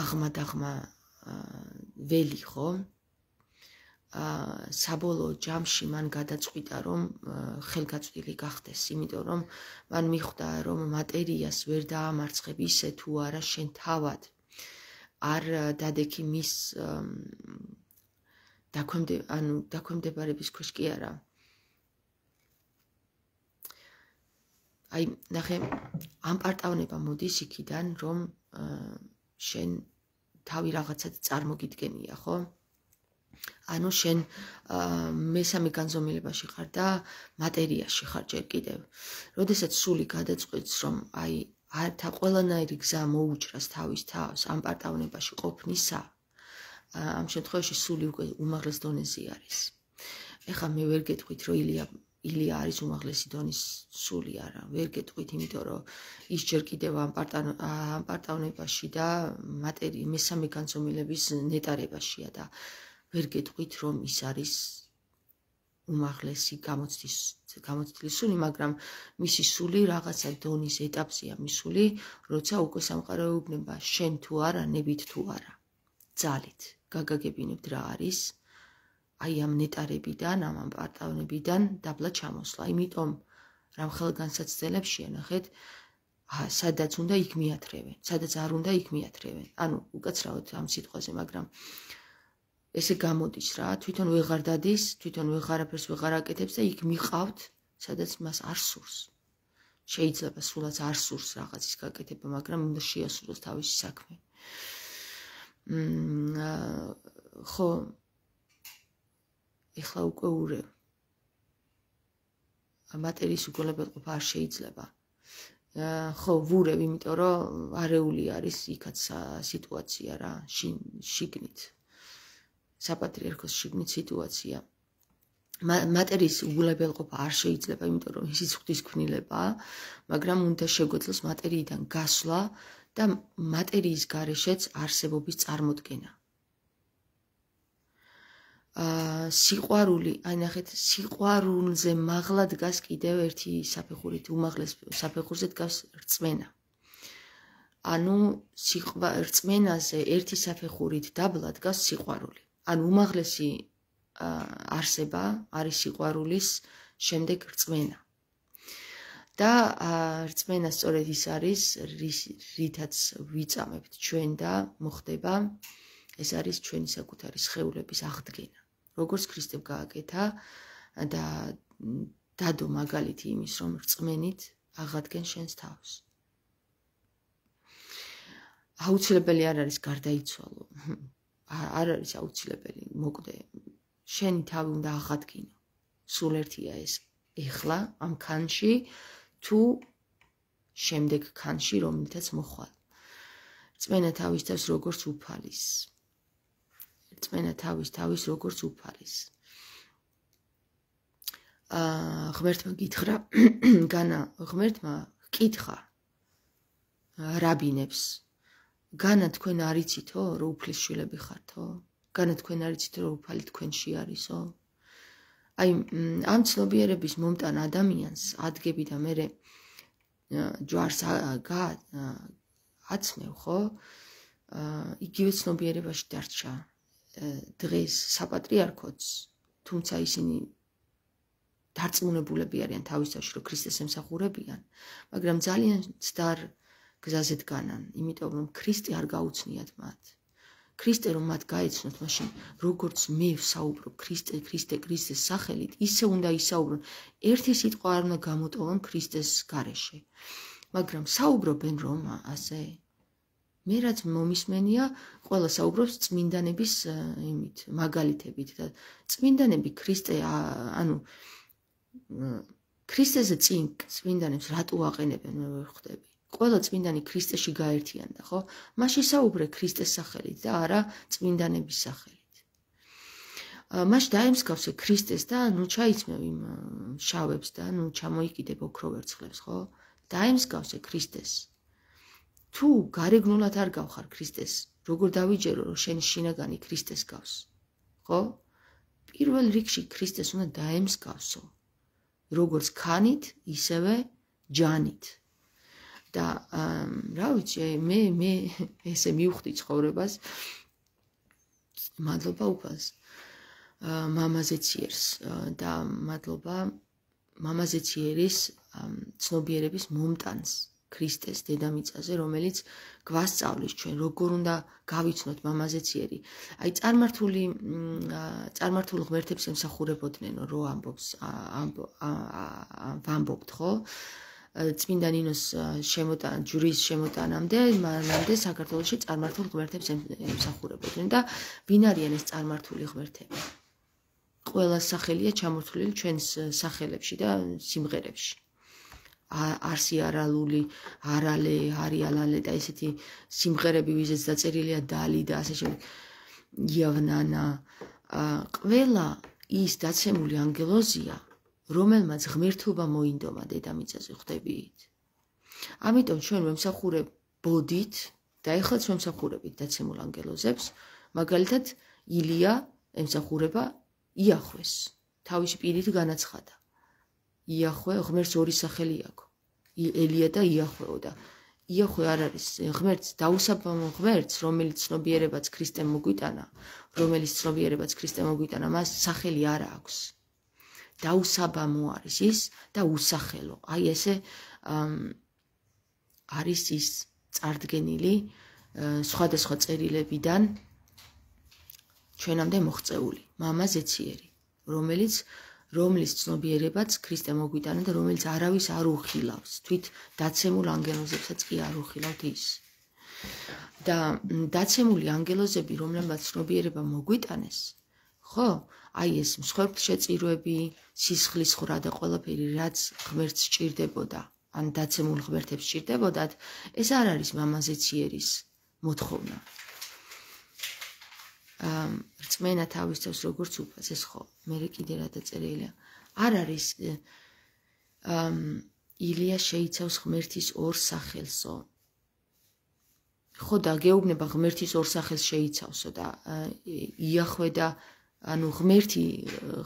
აღმა და აღმა ველი ხო საბოლოო ჯამში მან გადაწყვიტა რომ ხელგაწვდილი გახდეს, იმიტომ რომ მან მიხვდა რომ მატერიას ვერ დაამარცხებ ისე თუ არა შენ თავად. არ დადექი მის დაქვემდე ანუ დაქვემდებარების ქვეშ კი არა. აი, ნახე, ამ პარტავნება მოდის იქიდან, რომ შენ თავი რაღაცად წარმოგიდგენია, ხო? ანუ შენ მესამე განზომილებაში ხარ და მატერიაში ხარ ჯერ კიდევ. როდესაც სული გადაწყვეტს რომ აი ათა ყველანაირი გზა მოუჭრას თავის თავს ამ პარტავნებაში ყოფნისა. ამ შემთხვევაში სული უკვე უმაღლეს დონეზე არის. ეხა მე ვერ გეტყვით რომ ილია ილია არის უმაღლესი დონის სული არა. ვერ გეტყვით იმიტომ რომ ის ჯერ კიდევ ამ პარტავნებაში და მატერი მესამე განზომილების ნეტარებაშია და ვერ გეტყვით რომ ის არის უმაღლესი გამოცდის გამოცდილი სული, მაგრამ მისი სული რაღაცა დონის ეტაპზეა მისული, როცა უკვე სამყაროებნება შენ თუ არა, ნებით თუ არა. ძალით გაგაგებინებთ რა არის აი ამ ნეტარებიდან, ამ პარტავნებიდან დაბლა ჩამოსვლა. იმიტომ რამ ხელგანსაცდელებს შეანახეთ, სადაც უნდა იქ მიათრევენ, სადაც არ უნდა იქ მიათრევენ. ანუ უკაცრავად ამ სიტყვაზე, მაგრამ ესე გამოდის რა, თვითონ ვეღარ დადის, თვითონ ვეღარაფერს ვეღარ აკეთებს და იქ მიყავთ, სადაც მას არ სურს. შეიძლება სულაც არ სურს რაღაცის გაკეთება, მაგრამ უნდა შეასრულოს თავისი საქმე. მმ ხო ეხლა უკვე ურე. მატერიის უგოლებელყოფა არ შეიძლება. ხო, ვურევ, იმიტომ რომ არეული არის იქაც სიტუაცია რა, შიგნით. საპატრიარქოს შიგნით სიტუაცია. მატერიის უგულებელყოფა არ შეიძლება, იმიტომ რომ ის ისხდის ქნილება, მაგრამ უნდა შეგვეძლოს მატერიიდან გასვლა და მატერიის გარეშეც არსებობის წარმოქმნა. აა სიყვარული, აი ნახეთ, სიყვარულზე მაღლა დგას კიდევ ერთი საფეხურით, უმაღლეს საფეხურზე დგას რწმენა. ანუ სიყვარ რწმენაზე ერთი საფეხურით დაბლა დგას სიყვარული. ანუ უმაღლესი არსება არის სიყვარულის შემდეგ რწმენა. და რწმენა სწორედ ის არის, რითაც ვიწამებთ ჩვენ და მოხდება ეს არის ჩვენი საკუთარი შეულების აღდგენა. როგორც ქრისტემ გააკეთა და დადო მაგალითი იმის, რომ რწმენით აღადგენ შენს თავს. აუცილებელი არ არის გარდაიცვალო არ არის აუცილებელი მოკდე შენი თავი უნდა აღადგინო სულ ერთია ეს ეხლა ამ ხანში თუ შემდეგ ხანში რომელთაც მოხვალ წმენა თავის თავს როგორც უფალის წმენა თავის თავის როგორც უფალის აა ღმერთმა გითხრა განა ღმერთმა გითხა რაბინებს განა თქვენ არიცითო რომ უფლის შვილები ხართო განა თქვენ არიცითო რომ უფალი თქვენში არისო აი ამ ცნობიერების მომტან ადამიანს ადგები და მე ჯვარს აცმევ ხო იგივე ცნობიერებაში დარჩა დღეს საპატრიარქოც თუმცა ისინი დარწმუნებულები არიან თავისთავში რომ ქრისტეს ემსახურებიან მაგრამ ძალიან ძდარ გზაზე დგანან, იმიტომ რომ ქრისტე არ გაუცნიათ მათ. ქრისტე რომ მათ გაეცნოთ, მაშინ როგორც მე ვსაუბრობ ქრისტე, ქრისტე, ქრისტეს სახელით, ისე უნდა ისაუბრონ. ერთი სიტყვა არ უნდა გამოტოვონ ქრისტეს გარეშე. მაგრამ საუბრობენ რომ ასე მე რაც მომისმენია, ყველა საუბრობს წმინდანების იმით, მაგალითებით და წმინდანები ქრისტე ანუ ქრისტეზე წინ წმინდანებს რატო აყენებენ, მე ვერ ხვდები. ყველა წმინდანი ქრისტეში გაერთიანდა, ხო? მას შეაუბრე ქრისტეს სახელით და არა წმინდანების სახელით. მას დაემსგავსე ქრისტეს და ნუ ჩაიცმევ იმ შავებს და ნუ ჩამოიკიდებ ოქროვერცხლებს, ხო? დაემსგავსე ქრისტეს. თუ გარეგნულად არ გავხარ ქრისტეს, როგორ დავიჯერო, რომ შენ შინაგანი ქრისტეს გავს, ხო? პირველ რიგში ქრისტეს უნდა დაემსგავსო. როგორც ქანით, ისევე ჯანით. და რა ვიცი მე მე ესე მივხვდი ცხოვრებას მადლობა უფალს მამაზეციერს და მადლობა მამაზეციერის ცნობიერების მომტანს ქრისტეს დედამიწაზე რომელიც გვასწავლის ჩვენ როგორ უნდა გავიცნოთ მამაზეციერი აი წარმართული წარმართულ ღმერთებს ემსახურებოდნენო რო ამბობს ამბობთ ხო წმინდა ნინოს შემოტან ჯურის შემოტანამდე მანამდე საქართველოსში წარმართულ ღმერთებს ემსახურებოდნენ და ვინ არიან ეს წარმართული ღმერთები? ყველა სახელია ჩამორთული ჩვენს სახელებში და სიმღერებში. არსიარალული, არალე, არიალალე და ესეთი სიმღერები ვიზეც დაწერილია დალი და ასე შემდეგ. იავნანა ყველა ის დაცემული ანგელოზია. რომელმაც ღმერთობა მოინდომა დედამიწაზე ხდებით. ამიტომ ჩვენ მომსახურებოდით და ეხლაც მომსახურებით დაცემულ ანგელოზებს, მაგალითად ილია ემსახურება იახვეს. თავისი პირით განაცხადა. იახვე ღმერთს ორი სახელი აქვს. ელია და იახვეო და იახვე არ არის ღმერთს დაუსაბამო ღმერთს, რომელიც ცნობიერებაც ქრისტემ მოგვიტანა, რომელიც ცნობიერებაც ქრისტემ მოგვიტანა, მას სახელი არ აქვს. და უსაბამო არის ის და უსახელო. აი ესე არის ის წარდგენილი სხვადასხვა წერილებიდან ჩვენამდე მოღწეული მამა ზეციერი, რომელიც რომლის ცნობიერებაც ქრისტე მოგვიტანა და რომელიც არავის არ უხილავს, თვით დაცემულ ანგელოზებსაც კი არ უხილავთ ის. და დაცემული ანგელოზები, რომლებმაც ცნობიერება მოგვიტანეს, ხო? აი ეს მსხვერპლშეწირვები, სისხლის ხურა და ყველაფერი რაც ღმერთს ჭირდებოდა, ან დაცემულ ღმერთებს ჭირდებოდათ, ეს არ არის მამაზე ციერის მოთხოვნა. აм, რწმენა თავისთავად როგორც უფას ეს ხო, მე კიდე რა დაწერილია. არ არის აм, ილია შეიცავს ღმერთის ორ სახელსო. ხო და გეუბნება ღმერთის ორ სახელს შეიცავსო და იახვე და ანუ ღმერთი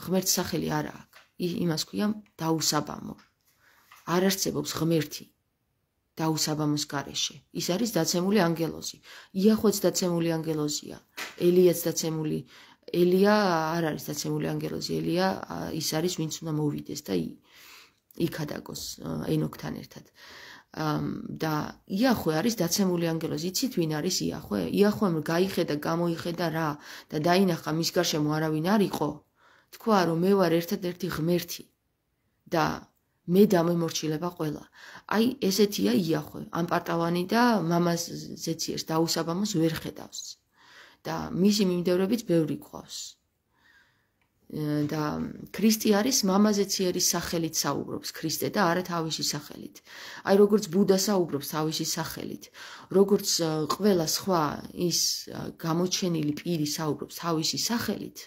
ღმერთ სახელი არა აქვს. იმას ქვია დაუსაბამო. არ არსებობს ღმერთი დაუსაბამოს გარეშე. ის არის დაცემული ანგელოზი. იახოც დაცემული ანგელოზია. ელიაც დაცემული ელია არ არის დაცემული ანგელოზი. ელია ის არის, ვინც უნდა მოვიდეს და იქადაგოს ენოქთან ერთად. აა და იახვე არის დაცემული ანგელოზი. იცით ვინ არის იახვე? იახვემ გაიხედა, გამოიხედა რა და დაინახა მის გარშემო არავინ არისო. თქვა რომ მე ვარ ერთადერთი ღმერთი და მე დამემორჩილება ყველა. აი ესეთია იახვე. ამ პარტავანი და მამას ზეციერს დაუსაბამოს ვერ ხედავს. და მისი მიმდევრებიც ბევრი გყავს. და ქრისტე არის მამაზეციერი სახელით საუბრობს ქრისტე და არა თავისი სახელით. აი როგორც ბუდა საუბრობს თავისი სახელით, როგორც ყველა სხვა ის გამოჩენილი პირი საუბრობს თავისი სახელით,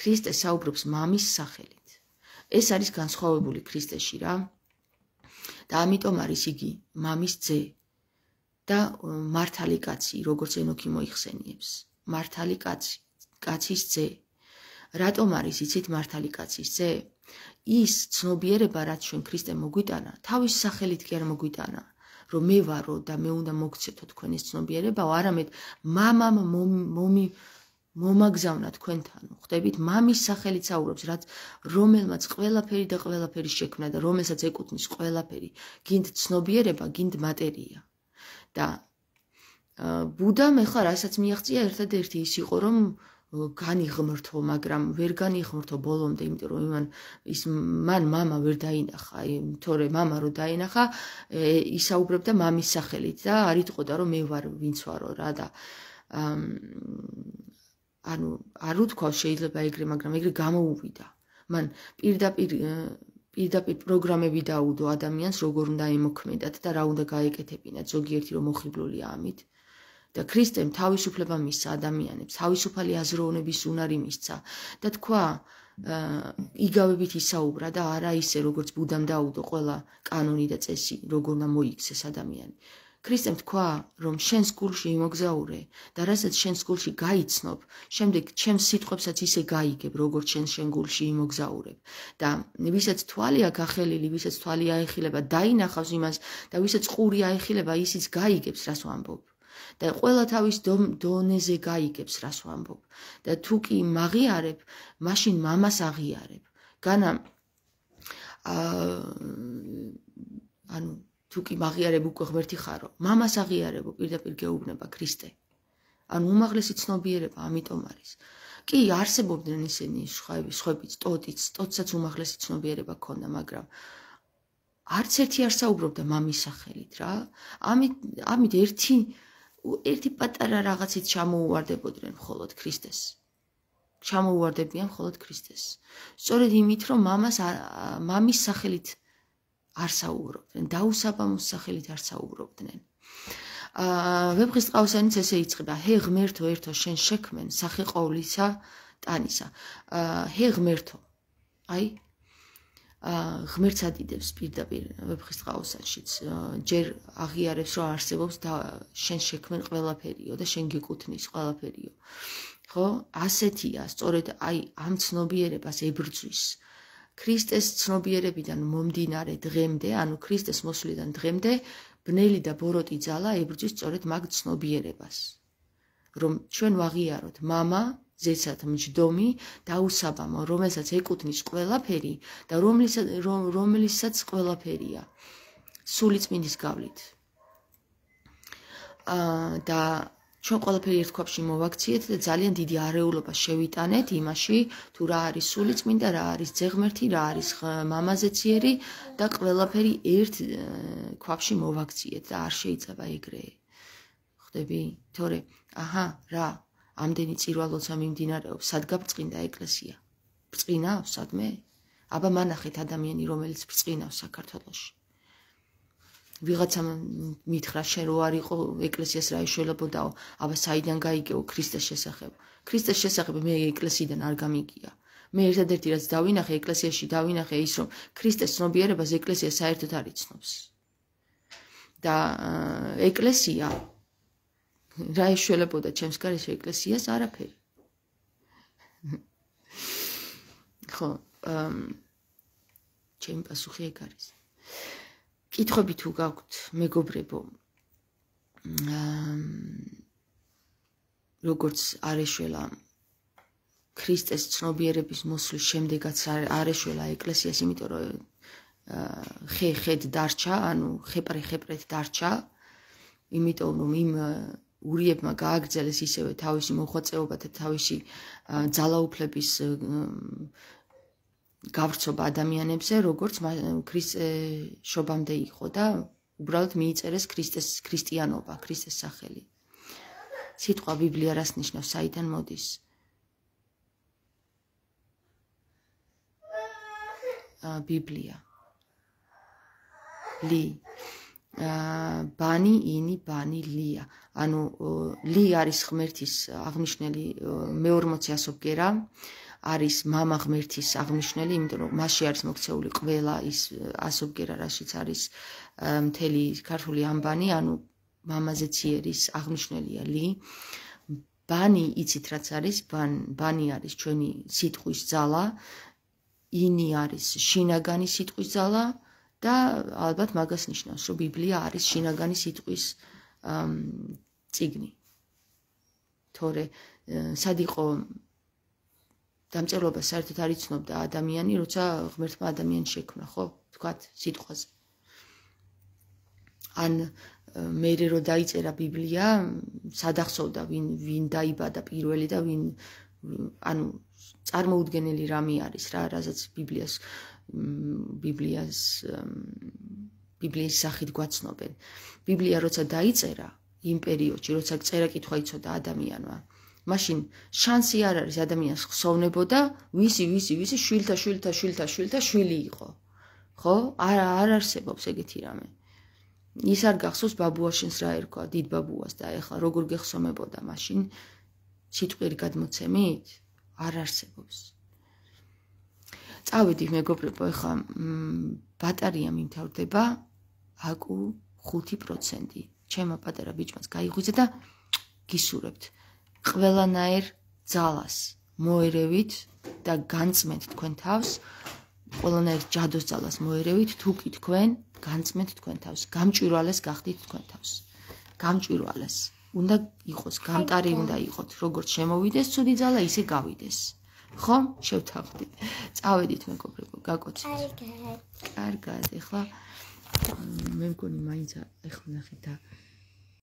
ქრისტე საუბრობს მამის სახელით. ეს არის განსხვავებული ქრისტეში რა. და ამიტომ არის იგი მამის ძე და მართალი კაცი, როგორც ენოქი მოიხსენიებს. მართალი კაცი, კაცის ძე. რატომ არის იცით მართალი კაცის ძე? ის ცნობიერება, რაც ჩვენ ქრისტემ მოგვიტანა, თავის სახელით კი არ მოგვიტანა, რომ მე ვარო და მე უნდა მოგცეთო თქვენი ცნობიერება, არამედ მამამ მომი მომაგზავნა თქვენთან. ხდებით მამის სახელით საუბრობს, რაც რომელმაც ყველაფერი და ყველაფერი შექმნა და რომელსაც ეკუთვნის ყველაფერი, გინდ ცნობიერება, გინდ მატერია. და ბუდამ ახლა რასაც მიაღწია ერთადერთი ის იყო, რომ განიღმრთო, მაგრამ ვერ განიღმრთო ბოლომდე, იმიტომ რომ იმან ის მან мама ვერ დაინახა, აი, თორე мама რო დაინახა, ისაუბრებდა მამის სახელით და არიტყოდა რომ მე ვარ ვინც ვარო რა და ანუ არ უთქვა შეიძლება ეგრე, მაგრამ ეგრე გამოუვიდა. მან პირდაპირ პირდაპირ პროგრამები დაუდო ადამიანს, როგორ უნდა ემოქმედათ და რა უნდა გაეკეთებინათ, ზოგიერთი რომ ოხიბლულია ამით. და ქრისტემ თავისუფლება მისცა ადამიანებს, თავისუფალი აზროვნების უნარი მისცა და თქვა იგავებით ისაუბრა და არა ისე როგორც ბუდამ დაუდო ყველა კანონი და წესი როგორ უნდა მოიქცეს ადამიანი. ქრისტემ თქვა რომ შენს გულში იმოგზაურე და რასაც შენს გულში გაიცნობ, შემდეგ ჩემ სიტყვებსაც ისე გაიგებ, როგორც შენ შენ გულში იმოგზაურებ. და ვისაც თვალია გახელილი, ვისაც თვალია ეხილება, დაინახავს იმას და ვისაც ყური აეხილება, ისიც გაიგებს, რას ვამბობ. და ყველა თავის დონეზე გაიგებს რას ვამბობ და თუ კი მაღიარებ მაშინ მამას აღიარებ განა აა ანუ თუ კი მაღიარებ უკვე ღმერთი ხარო მამას აღიარებ პირდაპირ გეუბნება ქრისტე ანუ უმაღლესი ცნობიერება ამიტომ არის კი არსებობდნენ ისინი შხვები შხვები ტოტიც ტოტსაც უმაღლესი ცნობიერება ქონდა მაგრამ არც ერთი არ საუბრობდა მამის სახელით რა ამით ამით ერთი ერთი პატარა რაღაცით ჩამოუვარდებოდნენ მხოლოდ ქრისტეს. ჩამოუვარდებიან მხოლოდ ქრისტეს. სწორედ იმით, რომ მამას მამის სახელით არსაუბრობდნენ, დაუსაბამოს სახელით არსაუბრობდნენ. აა ვებღის ყავსანიც ესე იწყება: "ჰე ღმერთო, ერთო შენ შექმენ სახე ყოვლისა, ტანისა. აა ჰე ღმერთო. აი, ღმერთს ადიდებს პირდაპირ ვებხისტყაოსანშიც ჯერ აღიარებს რომ არსებობს და შენ შექმენ ყველაფერიო და შენ გიკუთნის ყველაფერიო ხო ასეთია სწორედ აი ამ ცნობიერებას ებრძვის ქრისტეს ცნობიერებიდან მომდინარე დღემდე ანუ ქრისტეს მოსვლიდან დღემდე ბნელი და ბოროტი ძალა ებრძვის სწორედ მაგ ცნობიერებას რომ ჩვენ ვაღიაროთ мама ზეცად მჯდომი და უსაბამო, რომელსაც ეკუთვნის ყველაფერი და რომელსაც რომელსაც ყველაფერია. სულიწმინდის გავლით. აა და ჩვენ ყველაფერი ერთ ქვაბში მოვაქციეთ და ძალიან დიდი არეულობა შევიტანეთ იმაში, თუ რა არის სულიწმინდა, რა არის ზეღმერთი, რა არის მამაზეციერი და ყველაფერი ერთ ქვაბში მოვაქციეთ და არ შეიძლება ეგრე. ხდები? თორე, აჰა, რა, ამდენი წირვალოცვა მიმდინარეობს, სადგან წინდა ეკლესია. წინავს სადმე? აბა მანახეთ ადამიანი, რომელიც წინავს საქართველოსში. ვიღაცამ მითხრა, შენ რო არიყო ეკლესიას რა ეშველებოდაო? აბა საიდან გაიგეო ქრისტეს შესახებ? ქრისტეს შესახებ მე ეკლესიიდან არ გამიგია. მე ერთადერთი რაც დავინახე ეკლესიაში დავინახე ის რომ ქრისტეს ცნობიერებას ეკლესია საერთოდ არ იცნობს და ეკლესია რა ეშველებოდა ჩემს კარეში ეკლესიას არაფერი ხო აა ჩემი პასუხი ეგ არის კითხები თუ გაქვთ მეგობრებო აა როგორც არეშველა ქრისტეს ცნობიერების მოსვლის შემდეგაც არეშველა ეკლესიას იმიტომ რომ ხე ხედ დარჩა ანუ ხეპრე ხეპრეთ დარჩა იმიტომ რომ იმ ურიებმა გააგრძელეს ისევე თავისი მოხვაწეობა და თავისი ძალაუფლების გავრცობა ადამიანებზე, როგორც ქრისტე შობამდე იყო და უბრალოდ მიიწერეს ქრისტეს ქრისტიანობა, ქრისტეს სახელი. სიტყვა ბიბლია რას ნიშნავს, საიდან მოდის? ბიბლია. ლი ბანი ინი ბანი ლია ანუ ლი არის ღმერთის აღნიშნელი მე-40 ასოკერა არის мама ღმერთის აღნიშნელი იმიტომ რომ მასში არის მოქცეული ყველა ის ასოკერა რაშიც არის მთელი ქართული ამბანი ანუ мамაზე ციერის აღნიშნელია ლი ბანი იცით რაც არის ბან ბანი არის ჩვენი სიტყვის ზალა ინი არის შინაგანი სიტყვის ზალა და ალბათ მაგას ნიშნავს, რომ ბიბლია არის შინაგანი სიტყვის ციგნი. თორე სად იყო დამწერლობა საერთოდ არის ცნობდა ადამიანი, როცა ღმერთმა ადამიანს შექმნა, ხო? თქვათ სიტყვაზე. ან მე რო დაიწერა ბიბლია, სადახსოვდა ვინ ვინ დაიბადა პირველი და ვინ ანუ წარმოუდგენელი რამე არის რა, რასაც ბიბლიას აა ბიბლიას ბიბლიის სახით გვაცნობენ. ბიბლია როცა დაიწერა იმ პერიოდში, როცა წერა კითხვა იწოდა ადამიანმა, მაშინ შანსი არ არის ადამიანს ხსოვნებოდა, ვისი ვისი ვისი შვილთა შვილთა შვილთა შვილთა შვილი იყო. ხო? არ არ არსებობს ეგეთი რამე. ის არ გახსოვს ბაბუაშენს რა ერქვა, დიდ ბაბუას და ეხლა როგორ გეხსომებოდა მაშინ? სიტყვირ გადმოცემით? არ არსებობს. წავედი მეგობრებო ეხლა ბატარია მიმთავრდება აკუ 5% ჩემო პატარა ბიჭმაც გაიღვიძა და გისურვებთ ყველანაირ ძალას მოერევით და განწმენთ თქვენ თავს ყველანაირ ჯადოს ძალას მოერევით თუ კი თქვენ განწმენთ თქვენ თავს გამჭვირვალეს გახდით თქვენ თავს გამჭვირვალეს უნდა იყოს გამტარი უნდა იყოს როგორც შემოვიდეს ცუდი ძალა ისე გავიდეს ხო? შევთანხმდი. წავედით მეგობრებო, გაკოცით. კარგად. კარგად, ეხლა მე მგონი მაინც ეხლა ნახეთ და